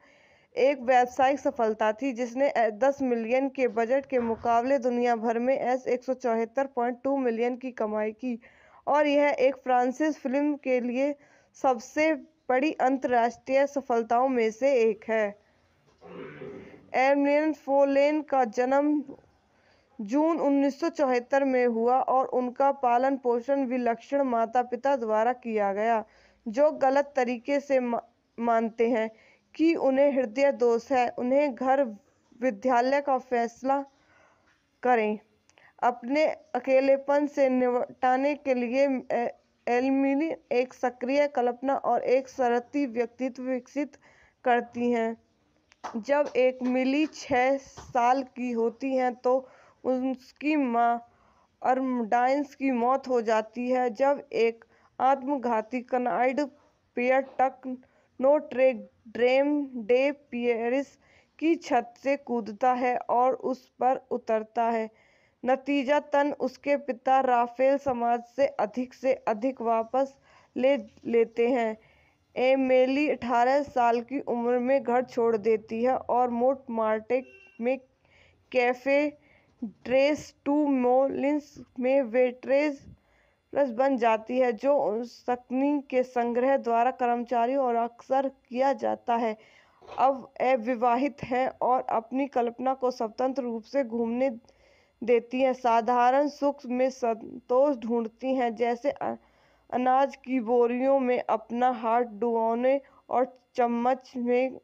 Speaker 1: एक व्यावसायिक सफलता थी जिसने 10 मिलियन के बजट के मुकाबले दुनिया भर में एस एक मिलियन की कमाई की और यह एक फ्रांसिस फिल्म के लिए सबसे बड़ी अंतर्राष्ट्रीय सफलताओं में से एक है एमलियन फोलेन का जन्म जून उन्नीस में हुआ और उनका पालन पोषण विलक्षण माता पिता द्वारा किया गया जो गलत तरीके से मानते हैं कि उन्हें हृदय दोष है उन्हें घर विद्यालय का फैसला करें अपने अकेलेपन से निपटाने के लिए एलमिनी एक सक्रिय कल्पना और एक सरती व्यक्तित्व विकसित करती हैं जब एक मिली छः साल की होती हैं तो उसकी माँ अर्मडाइंस की मौत हो जाती है जब एक आत्मघाती कनाइड पियर टक नोट्रे ड्रेम डे पियरिस की छत से कूदता है और उस पर उतरता है नतीजतन उसके पिता राफेल समाज से अधिक से अधिक वापस ले लेते हैं एमेली 18 साल की उम्र में घर छोड़ देती है और मोट मार्टे में कैफे ड्रेस टू मोलिंस में वेट्रेस ट्रेस बन जाती है जो सकनी के संग्रह द्वारा कर्मचारी और अक्सर किया जाता है अब अविवाहित है और अपनी कल्पना को स्वतंत्र रूप से घूमने देती है साधारण सुख में संतोष ढूंढती हैं जैसे अनाज की बोरियों में अपना हाथ डुबोने और चम्मच में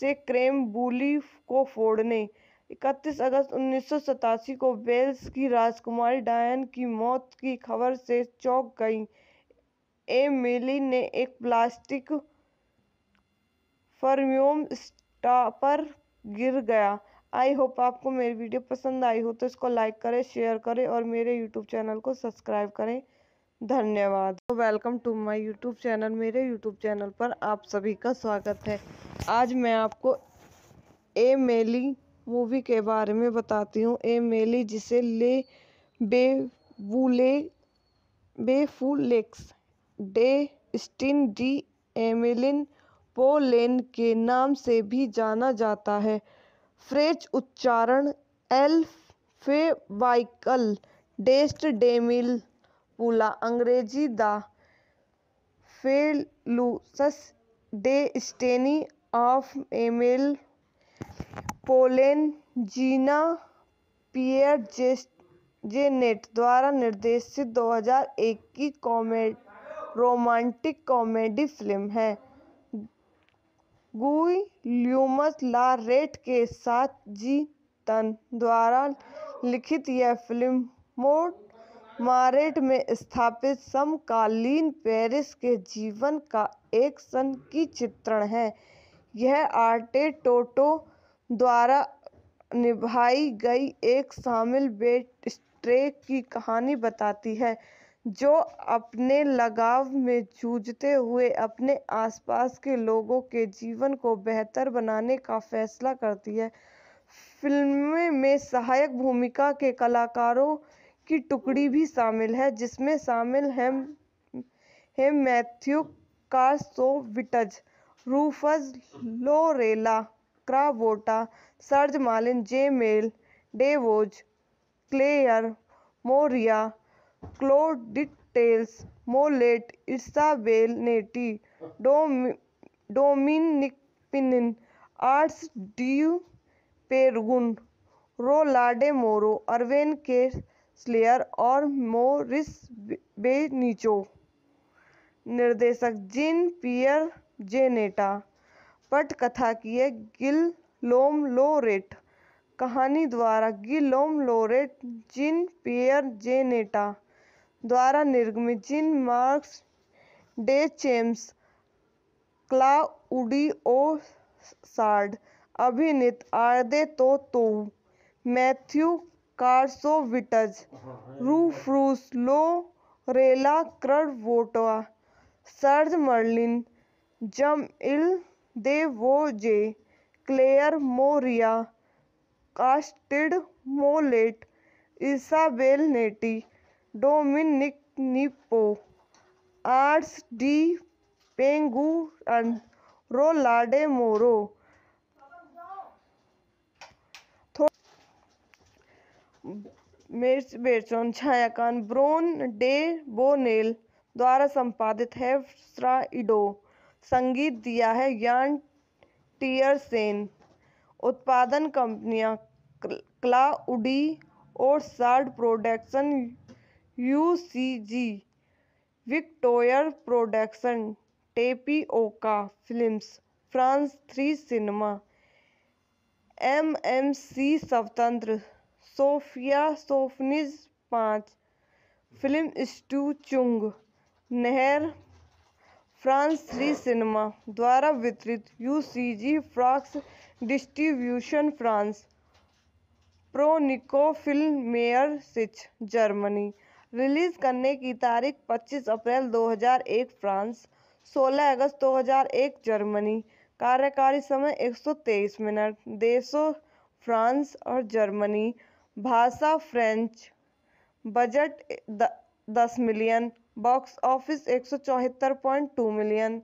Speaker 1: से क्रेम बूली को फोड़ने इकतीस अगस्त उन्नीस को वेल्स की राजकुमारी डायन की मौत की खबर से चौंक गई एमिली ने एक प्लास्टिक फर्म्योम स्टापर गिर गया आई होप आपको मेरी वीडियो पसंद आई हो तो इसको लाइक करें शेयर करें और मेरे यूट्यूब चैनल को सब्सक्राइब करें धन्यवाद तो welcome to my YouTube channel मेरे यूट्यूब चैनल पर आप सभी का स्वागत है आज मैं आपको ए मेली मूवी के बारे में बताती हूँ ए मेली जिसे ले बेवूले Fabuleux Destin D Amelie Poulain के नाम से भी जाना जाता है फ्रेंच उच्चारण एल्फेवाइकल डेस्ट डेमिल पुला अंग्रेजी the fabulous destiny of Amelie Poulain Jean Jeunet द्वारा निर्देशित 2001 की रोमांटिक कॉमेडी फिल्म है गुई ल्यूमस ला रेट के साथ जी तन द्वारा लिखित यह फिल्म मोड मारेट में स्थापित समकालीन पेरिस के जीवन का एक सन की चित्रण है यह आर्टे टोटो द्वारा निभाई गई एक शामिल बेट स्ट्रे की कहानी बताती है जो अपने लगाव में जूझते हुए अपने आसपास के लोगों के जीवन को बेहतर बनाने का फैसला करती है फिल्म में सहायक भूमिका के कलाकारों की टुकड़ी भी शामिल है जिसमें शामिल हैं हेम Matthew Kassovitz Rufus Lorella Cravotta Serge Merlin Jamel Debbouze Claire Maurier Clotilde Mollet Isabelle Nanty Dominique Pinon Artus de Penguern Yolande Moreau Urbain के स्लेयर और मोरिस बेनिचो निर्देशक जिन पियर जेनेटा पटकथा की है लोम लोरेट कहानी द्वारा लोम लोरेट जिन पियर जेनेटा द्वारा निर्गमित जिन मार्क्स डे चेम्स ओ सार्ड अभिनीत आर्दे तो तो मैथ्यू कार्सोविटज रूफ्रूस लो रेला क्रवोटवा Serge Merlin Jamel Debbouze Claire Maurier कास्टिड मोलेट इसाबेल नेटी डोमिनिक निपो Artus de Penguern and Yolande Moreau मिर्च बेचोन छायाकान ब्रोन डे बोनेल द्वारा संपादित है फ्राइडो संगीत दिया है यान टीयरसेन उत्पादन कंपनियां क्लाउडी और Ossard production UGC Victoires production ओका films France three cinema M M C स्वतंत्र सोफिया सोफनिज पाँच फिल्म स्टू चुंग नहर फ्रांस थ्री सिनेमा द्वारा वितरित यू सी जी फ्रॉक्स डिस्ट्रीब्यूशन फ्रांस प्रोनिको फिल्म मेयर सिच जर्मनी रिलीज़ करने की तारीख 25 अप्रैल 2001 फ्रांस 16 अगस्त 2001 जर्मनी कार्यकारी समय 123 मिनट देशों फ्रांस और जर्मनी भाषा फ्रेंच बजट द, दस million box office 174.2 million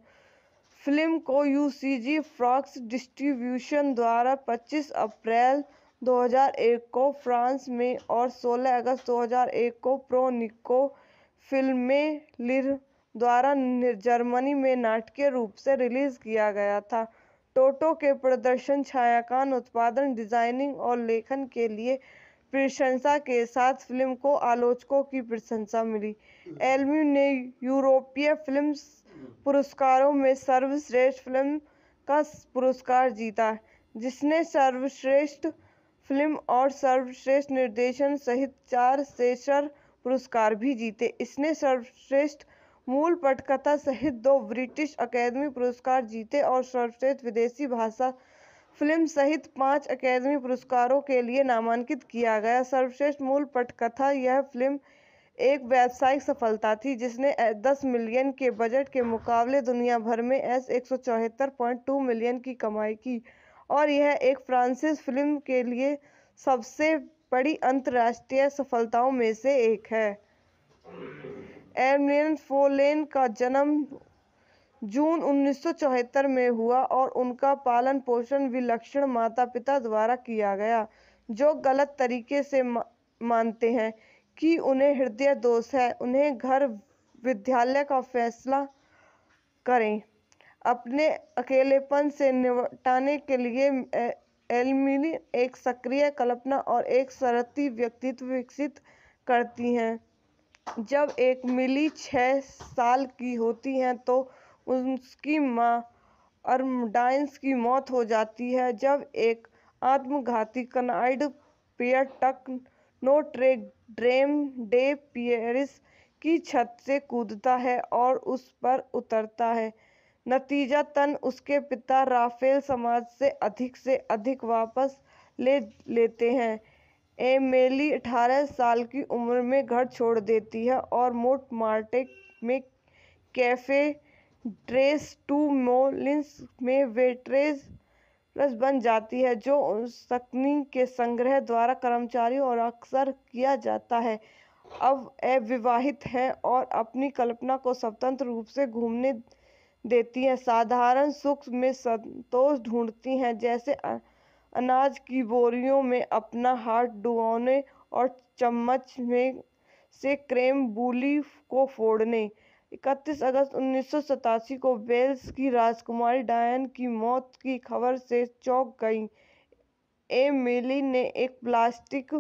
Speaker 1: film को यूसीजी फ्रॉक्स डिस्ट्रीब्यूशन द्वारा 25 अप्रैल 2001 को फ्रांस में और 16 अगस्त 2001 को प्रो निको फिल्म में लिर द्वारा जर्मनी में नाटकीय रूप से रिलीज किया गया था टोटो के प्रदर्शन छायाकान उत्पादन डिजाइनिंग और लेखन के लिए प्रशंसा के साथ फिल्म को आलोचकों की प्रशंसा मिली एल्मी ने यूरोपीय फिल्म पुरस्कारों में सर्वश्रेष्ठ फिल्म का पुरस्कार जीता जिसने सर्वश्रेष्ठ फिल्म और सर्वश्रेष्ठ निर्देशन सहित चार सेशर पुरस्कार भी जीते इसने सर्वश्रेष्ठ मूल पटकथा सहित दो ब्रिटिश अकेडमी पुरस्कार जीते और सर्वश्रेष्ठ विदेशी भाषा फिल्म सहित पाँच अकेदमी पुरस्कारों के लिए नामांकित किया गया सर्वश्रेष्ठ मूल पटकथा यह फिल्म एक व्यावसायिक सफलता थी जिसने 10 मिलियन के बजट के मुकाबले दुनिया भर में एस एक मिलियन की कमाई की और यह एक फ्रांसिस फिल्म के लिए सबसे बड़ी अंतर्राष्ट्रीय सफलताओं में से एक है एमलियन फोलेन का जन्म जून उन्नीस सौ चौहत्तर में हुआ और उनका पालन पोषण विलक्षण माता पिता द्वारा किया गया जो गलत तरीके से मानते हैं कि उन्हें हृदय दोष है उन्हें घर विद्यालय का फैसला करें अपने अकेलेपन से निपटाने के लिए एलमिनी एक सक्रिय कल्पना और एक सरती व्यक्तित्व विकसित करती हैं जब एक मिली छः साल की होती हैं तो उसकी मां अर्मडाइंस की मौत हो जाती है जब एक आत्मघाती कनाइड पियटक नोट्रे ड्रेम डे पियरिस की छत से कूदता है और उस पर उतरता है नतीजतन उसके पिता राफेल समाज से अधिक से अधिक वापस ले लेते हैं एमेली अठारह साल की उम्र में घर छोड़ देती है और मोट मार्टे में कैफे ड्रेस टू मोलिंस में वेट्रेस ट्रेस बन जाती है जो सकनी के संग्रह द्वारा कर्मचारी और अक्सर किया जाता है अब अविवाहित है और अपनी कल्पना को स्वतंत्र रूप से घूमने देती हैं साधारण सुख में संतोष ढूंढती हैं जैसे अनाज की बोरियों में अपना हाथ डुबोने और चम्मच में से क्रेम बूली को फोड़ने इकतीस अगस्त उन्नीस को वेल्स की राजकुमारी डायन की मौत की खबर से चौंक गई ए मेली ने एक प्लास्टिक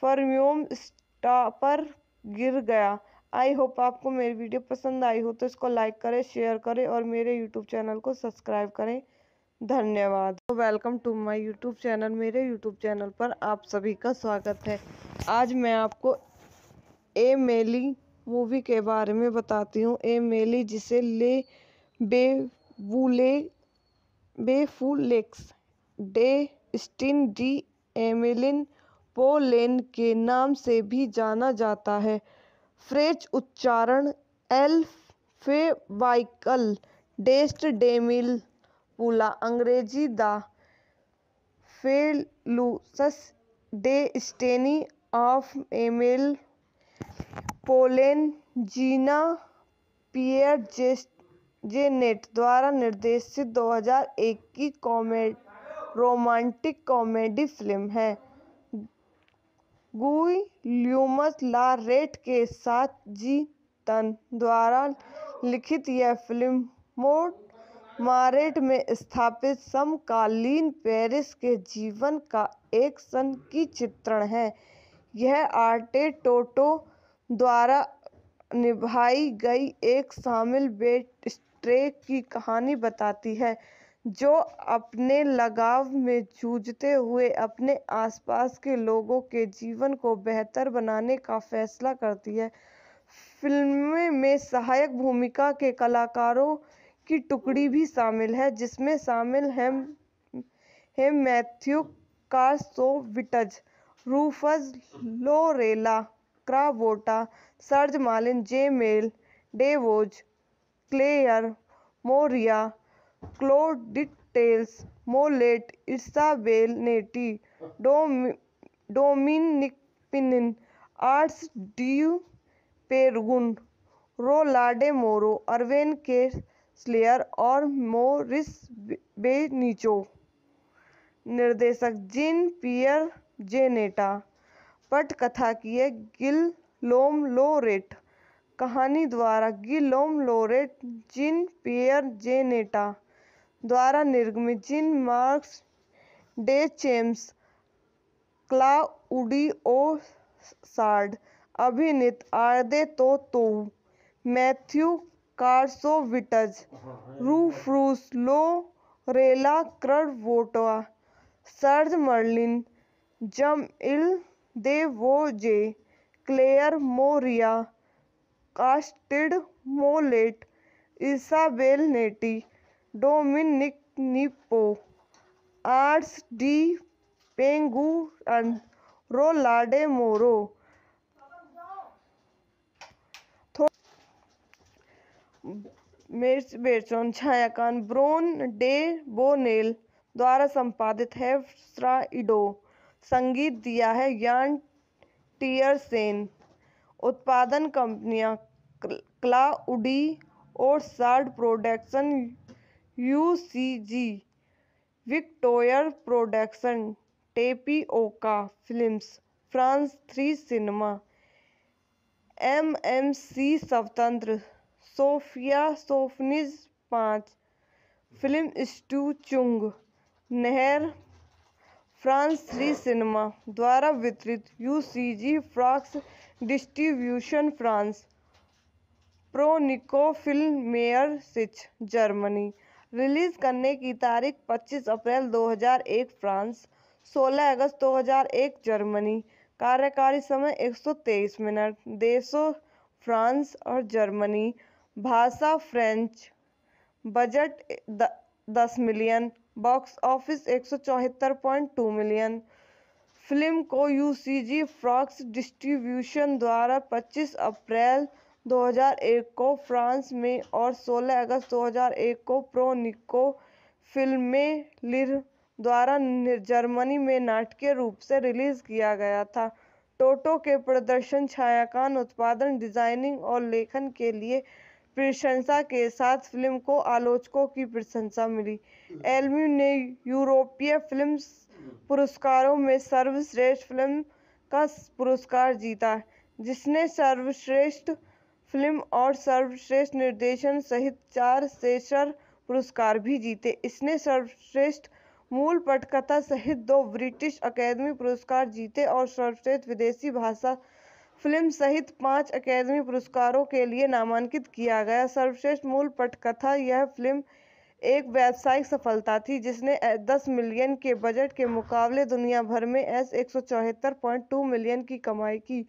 Speaker 1: फर्म्योम स्टापर गिर गया आई होप आपको मेरी वीडियो पसंद आई हो तो इसको लाइक करें शेयर करें और मेरे यूट्यूब चैनल को सब्सक्राइब करें धन्यवाद तो welcome to my YouTube channel मेरे यूट्यूब चैनल पर आप सभी का स्वागत है आज मैं आपको ए मेली मूवी के बारे में बताती हूँ ए मेली जिसे ले बेवूले Fabuleux Destin D Amelie Poulain के नाम से भी जाना जाता है फ्रेंच उच्चारण एल्फेवाइकल डेस्ट डेमिल पुला अंग्रेजी the fabulous destiny of Amelie Poulain Jean Pierre Jeunet द्वारा निर्देशित 2001 की रोमांटिक कॉमेडी फिल्म है गुई ल्यूमस ला रेट के साथ जी तन द्वारा लिखित यह फिल्म मोड मारेट में स्थापित समकालीन पेरिस के जीवन का एक सन की चित्रण है यह आर्टे टोटो द्वारा निभाई गई एक शामिल स्ट्रेक की कहानी बताती है जो अपने लगाव में जूझते हुए अपने आसपास के लोगों के जीवन को बेहतर बनाने का फैसला करती है फिल्म में सहायक भूमिका के कलाकारों की टुकड़ी भी शामिल है जिसमें शामिल हैं है Mathieu Kassovitz Rufus Lorella Cravotta Serge Merlin Jamel Debbouze Claire Maurier Clotilde Mollet Isabelle Nanty Dominique Pinon Artus de Penguern Yolande Moreau Urbain के स्लेयर और मोरिस बेनिचो निर्देशक जिन पियर जेनेटा पटकथा की गिल लोम लोरेट कहानी द्वारा लोम लोरेट जिन पियर जेनेटा द्वारा निर्गमित जिन मार्क्स डे चेम्स ओ Ossard अभिनीत आर्दे तो तो मैथ्यू विटज रूफ्रूस लो रेला वोटवा Serge Merlin Jamel Debbouze Claire Maurier कास्टिड मोलेट इसाबेल नेटी डोमिनिक निपो Artus de Penguern and Yolande Moreau बेचोन छायाकान ब्रोन डे बोनेल द्वारा संपादित है इडो संगीत दिया है यान टीयरसेन उत्पादन कंपनियां क्लाउडी और Ossard production UGC Victoires production Tapioca films France three cinema M M C स्वतंत्र सोफिया सोफनिज पाँच फिल्म स्टू चुंग नहर फ्रांस थ्री सिनेमा द्वारा वितरित यू सी जी फ्रॉक्स डिस्ट्रीब्यूशन फ्रांस प्रोनिको फिल्म मेयर सिच जर्मनी रिलीज़ करने की तारीख 25 अप्रैल 2001 फ्रांस 16 अगस्त 2001 जर्मनी कार्यकारी समय 123 मिनट देशों फ्रांस और जर्मनी भाषा फ्रेंच बजट द, दस मिलियन बॉक्स ऑफिस एक मिलियन फिल्म को यूसीजी फ्रॉक्स डिस्ट्रीब्यूशन द्वारा 25 अप्रैल 2001 को फ्रांस में और 16 अगस्त 2001 को प्रो निको फिल्म में लिर द्वारा जर्मनी में नाटकीय रूप से रिलीज किया गया था टोटो के प्रदर्शन छायाकान उत्पादन डिजाइनिंग और लेखन के लिए प्रशंसा के साथ फिल्म को आलोचकों की प्रशंसा मिली एल्मी ने यूरोपीय फिल्म पुरस्कारों में सर्वश्रेष्ठ फिल्म का पुरस्कार जीता जिसने सर्वश्रेष्ठ फिल्म और सर्वश्रेष्ठ निर्देशन सहित चार सेशर पुरस्कार भी जीते इसने सर्वश्रेष्ठ मूल पटकथा सहित दो ब्रिटिश अकेदमी पुरस्कार जीते और सर्वश्रेष्ठ विदेशी भाषा फिल्म सहित पांच अकेदमी पुरस्कारों के लिए नामांकित किया गया सर्वश्रेष्ठ मूल पटकथा यह फिल्म एक व्यावसायिक सफलता थी जिसने 10 मिलियन के बजट के मुकाबले दुनिया भर में एस एक मिलियन की कमाई की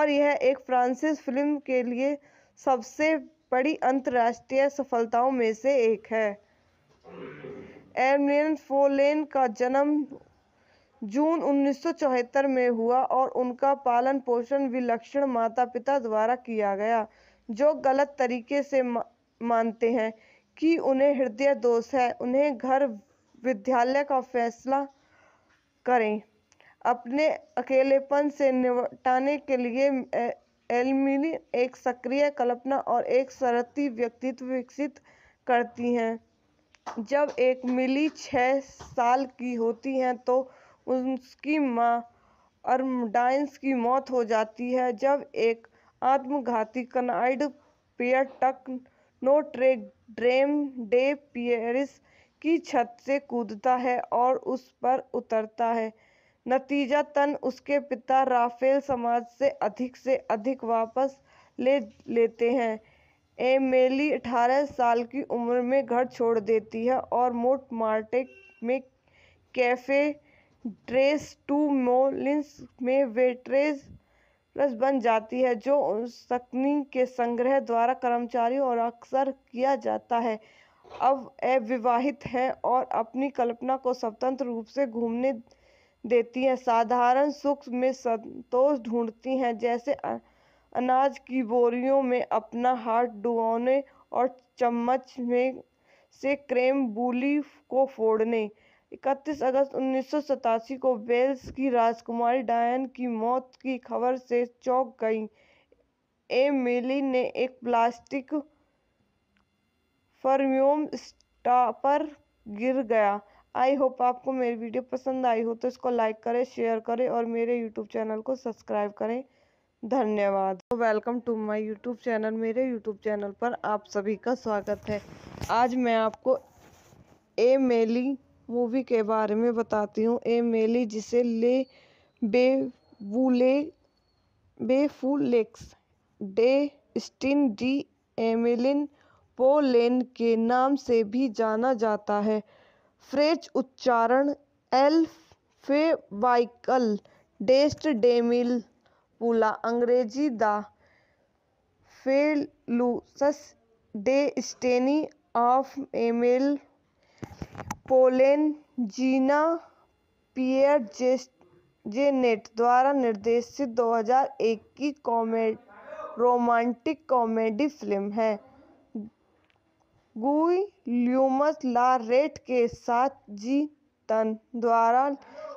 Speaker 1: और यह एक फ्रांसिस फिल्म के लिए सबसे बड़ी अंतर्राष्ट्रीय सफलताओं में से एक है एमिलियन फोलेन का जन्म जून उन्नीस में हुआ और उनका पालन पोषण विलक्षण माता पिता द्वारा किया गया जो गलत तरीके से मानते हैं कि उन्हें हृदय दोष है उन्हें घर विद्यालय का फैसला करें अपने अकेलेपन से निपटाने के लिए एलमिनी एक सक्रिय कल्पना और एक सरती व्यक्तित्व विकसित करती हैं जब एक मिली छः साल की होती हैं तो उसकी मां अर्मडाइंस की मौत हो जाती है जब एक आत्मघाती कनाइड पियरटक नोट्रे ड्रेम डे पियरिस की छत से कूदता है और उस पर उतरता है नतीजतन उसके पिता राफेल समाज से अधिक से अधिक वापस ले लेते हैं एमेली 18 साल की उम्र में घर छोड़ देती है और मोट मार्टे में कैफे ड्रेस टू मोलिंस में वेट्रेस प्लस बन जाती है जो सकनी के संग्रह द्वारा कर्मचारियों और अक्सर किया जाता है अब अविवाहित है और अपनी कल्पना को स्वतंत्र रूप से घूमने देती है साधारण सुख में संतोष ढूंढती हैं जैसे अनाज की बोरियों में अपना हाथ डुबोने और चम्मच में से क्रेम बूली को फोड़ने इकतीस अगस्त उन्नीस को वेल्स की राजकुमारी डायन की मौत की खबर से चौंक गई एमिली ने एक प्लास्टिक फर्म्यूम स्टापर गिर गया आई होप आपको मेरी वीडियो पसंद आई हो तो इसको लाइक करें शेयर करें और मेरे यूट्यूब चैनल को सब्सक्राइब करें धन्यवाद तो welcome to my YouTube channel मेरे यूट्यूब चैनल पर आप सभी का स्वागत है आज मैं आपको ए मेली मूवी के बारे में बताती हूँ ए मेली जिसे ले बेवूले Fabuleux Destin D Amelie Poulain के नाम से भी जाना जाता है फ्रेंच उच्चारण बाइकल डेस्ट डेमिल पुला अंग्रेजी the fabulous destiny of Amelie Poulain Jean Jeunet द्वारा निर्देशित दो हज़ार एक की रोमांटिक कॉमेडी फिल्म है गुई ल्यूमस ला रेट के साथ जी तन द्वारा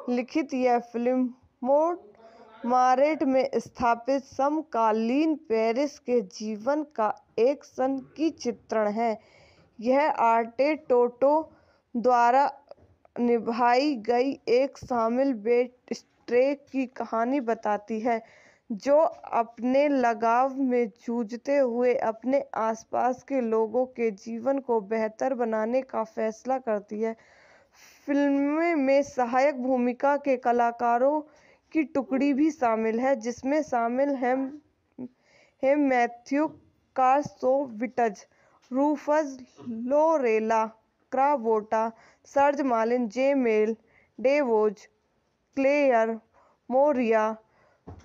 Speaker 1: लिखित यह फिल्म मोड मारेट में स्थापित समकालीन पेरिस के जीवन का एक सन की चित्रण है यह आर्टे टोटो द्वारा निभाई गई एक शामिल बेट स्ट्रेक की कहानी बताती है जो अपने लगाव में जूझते हुए अपने आसपास के लोगों के जीवन को बेहतर बनाने का फैसला करती है फिल्म में सहायक भूमिका के कलाकारों की टुकड़ी भी शामिल है जिसमें शामिल हैं हेम Matthew Kassovitz Rufus Lorella Cravotta Serge Merlin Jamel Debbouze Claire Maurier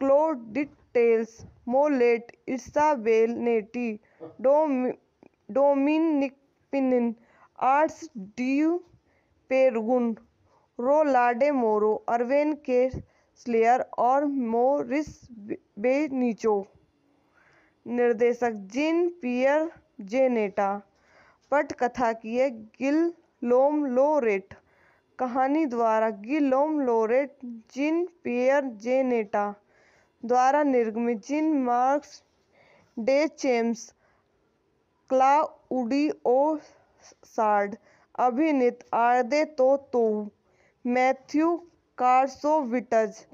Speaker 1: Clotilde Mollet Isabelle Nanty Dominique Pinon Artus de Penguern Yolande Moreau Urbain के स्लेयर और मोरिस बेनीचो निर्देशक जिन पियर जेनेटा पटकथा की है लोम लोरेट कहानी द्वारा गिलोम लोरेट जिन पियर जेनेटा द्वारा निर्गमित जिन मार्क्स डे चेम्स ओ सार्ड अभिनीत आर्दे Tautou Mathieu Kassovitz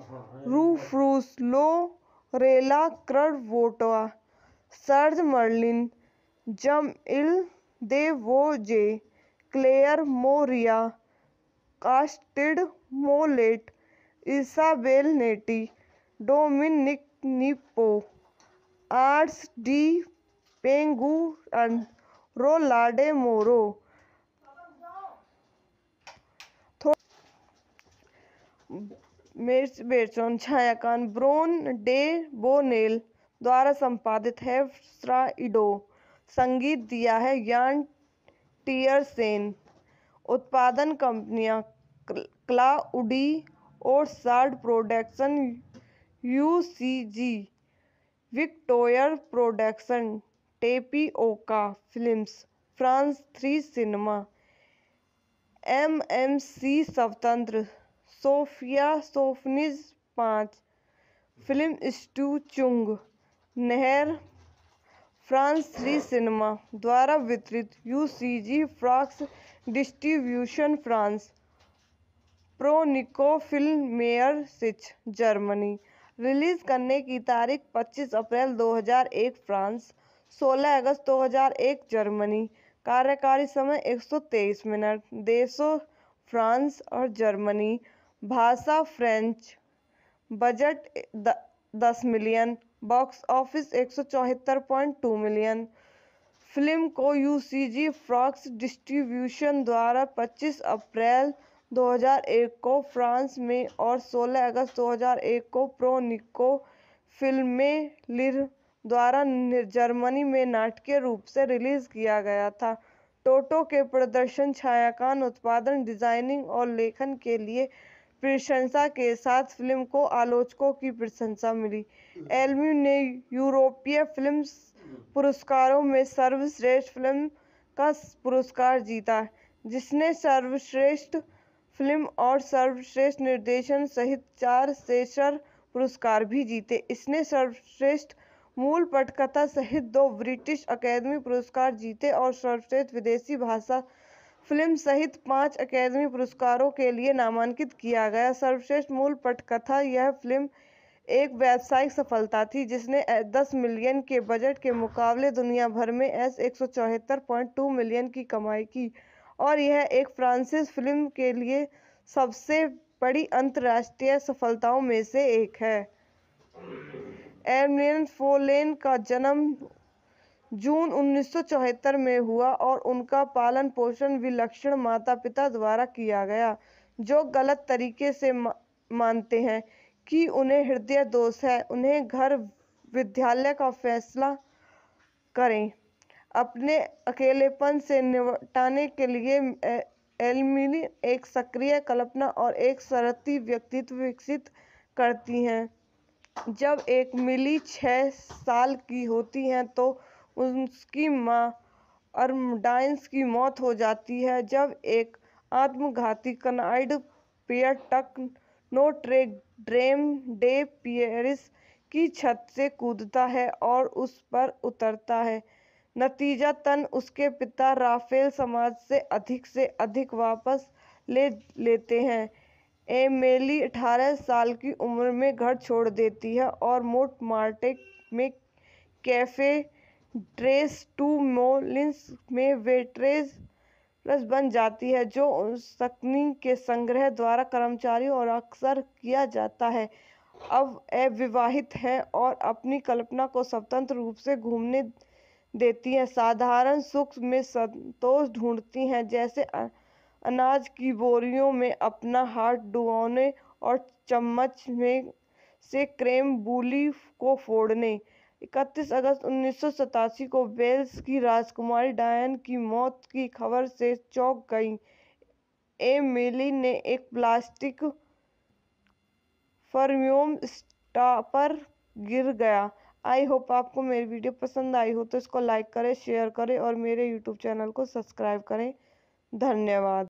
Speaker 1: Rufus Lorella Cravotta Serge Merlin Jamel Debbouze Claire Maurier कास्टिड मोलेट इसाबेल नेटी डोमिनिक निपो Artus de Penguern and Yolande Moreau बेरचोन छायाकान brown day बोनेल द्वारा संपादित है फ्राइडो संगीत दिया है यान टीयरसेन उत्पादन कंपनियां क्लाउडी और Ossard production UGC Victoires production ओका films France three cinema M M C स्वतंत्र सोफिया सोफनिज पाँच फिल्म स्टू चुंग नहर फ्रांस थ्री सिनेमा द्वारा वितरित यू सी जी फ्रॉक्स डिस्ट्रीब्यूशन फ्रांस प्रोनिको फिल्म मेयर सिच जर्मनी रिलीज करने की तारीख 25 अप्रैल 2001 फ्रांस 16 अगस्त 2001 जर्मनी कार्यकारी समय 123 मिनट देशों फ्रांस और जर्मनी भाषा फ्रेंच बजट द, दस मिलियन बॉक्स ऑफिस एक मिलियन फिल्म को यूसीजी फ्रॉक्स डिस्ट्रीब्यूशन द्वारा 25 अप्रैल 2001 को फ्रांस में और 16 अगस्त 2001 को निको फिल्म में लिर द्वारा जर्मनी में नाटकीय रूप से रिलीज किया गया था टोटो के प्रदर्शन छायाकान उत्पादन डिजाइनिंग और लेखन के लिए प्रशंसा के साथ फिल्म को आलोचकों की प्रशंसा मिली एल्मी ने यूरोपीय फिल्म पुरस्कारों में सर्वश्रेष्ठ फिल्म का पुरस्कार जीता जिसने सर्वश्रेष्ठ फिल्म और सर्वश्रेष्ठ निर्देशन सहित चार सेशर पुरस्कार भी जीते इसने सर्वश्रेष्ठ मूल पटकथा सहित दो ब्रिटिश अकेदमी पुरस्कार जीते और सर्वश्रेष्ठ विदेशी भाषा फिल्म सहित पांच अकेदमी पुरस्कारों के लिए नामांकित किया गया सर्वश्रेष्ठ मूल पटकथा यह फिल्म एक व्यावसायिक सफलता थी जिसने 10 मिलियन के बजट के मुकाबले दुनिया भर में एस एक मिलियन की कमाई की और यह एक फ्रांसिस फिल्म के लिए सबसे बड़ी अंतर्राष्ट्रीय सफलताओं में से एक है एमलियन फोलेन का जन्म जून 1974 में हुआ और उनका पालन पोषण विलक्षण माता पिता द्वारा किया गया जो गलत तरीके से मानते हैं कि उन्हें हृदय दोष है उन्हें घर विद्यालय का फैसला करें अपने अकेलेपन से निपटाने के लिए एलमिनी एक सक्रिय कल्पना और एक सरती व्यक्तित्व विकसित करती हैं जब एक मिली छः साल की होती हैं तो उसकी माँ अर्मडाइंस की मौत हो जाती है जब एक आत्मघाती कनाइड पेयर टक नोट्रेक ड्रेम डे पियरिस की छत से कूदता है और उस पर उतरता है नतीजतन उसके पिता राफेल समाज से अधिक से अधिक वापस ले लेते हैं एमेली 18 साल की उम्र में घर छोड़ देती है और मोट मार्टे में कैफ़े ड्रेस टू मोलिंस में वेट्रेस प्लस बन जाती है जो सकनी के संग्रह द्वारा कर्मचारियों और अक्सर किया जाता है अब अविवाहित है और अपनी कल्पना को स्वतंत्र रूप से घूमने देती है साधारण सुख में संतोष ढूंढती हैं जैसे अनाज की बोरियों में अपना हाथ डुबोने और चम्मच में से क्रेम बूली को फोड़ने इकतीस अगस्त उन्नीस को वेल्स की राजकुमारी डायन की मौत की खबर से चौंक गई ए एमिली ने एक प्लास्टिक फर्म्योम स्टापर गिर गया आई होप आपको मेरी वीडियो पसंद आई हो तो इसको लाइक करें शेयर करें और मेरे यूट्यूब चैनल को सब्सक्राइब करें धन्यवाद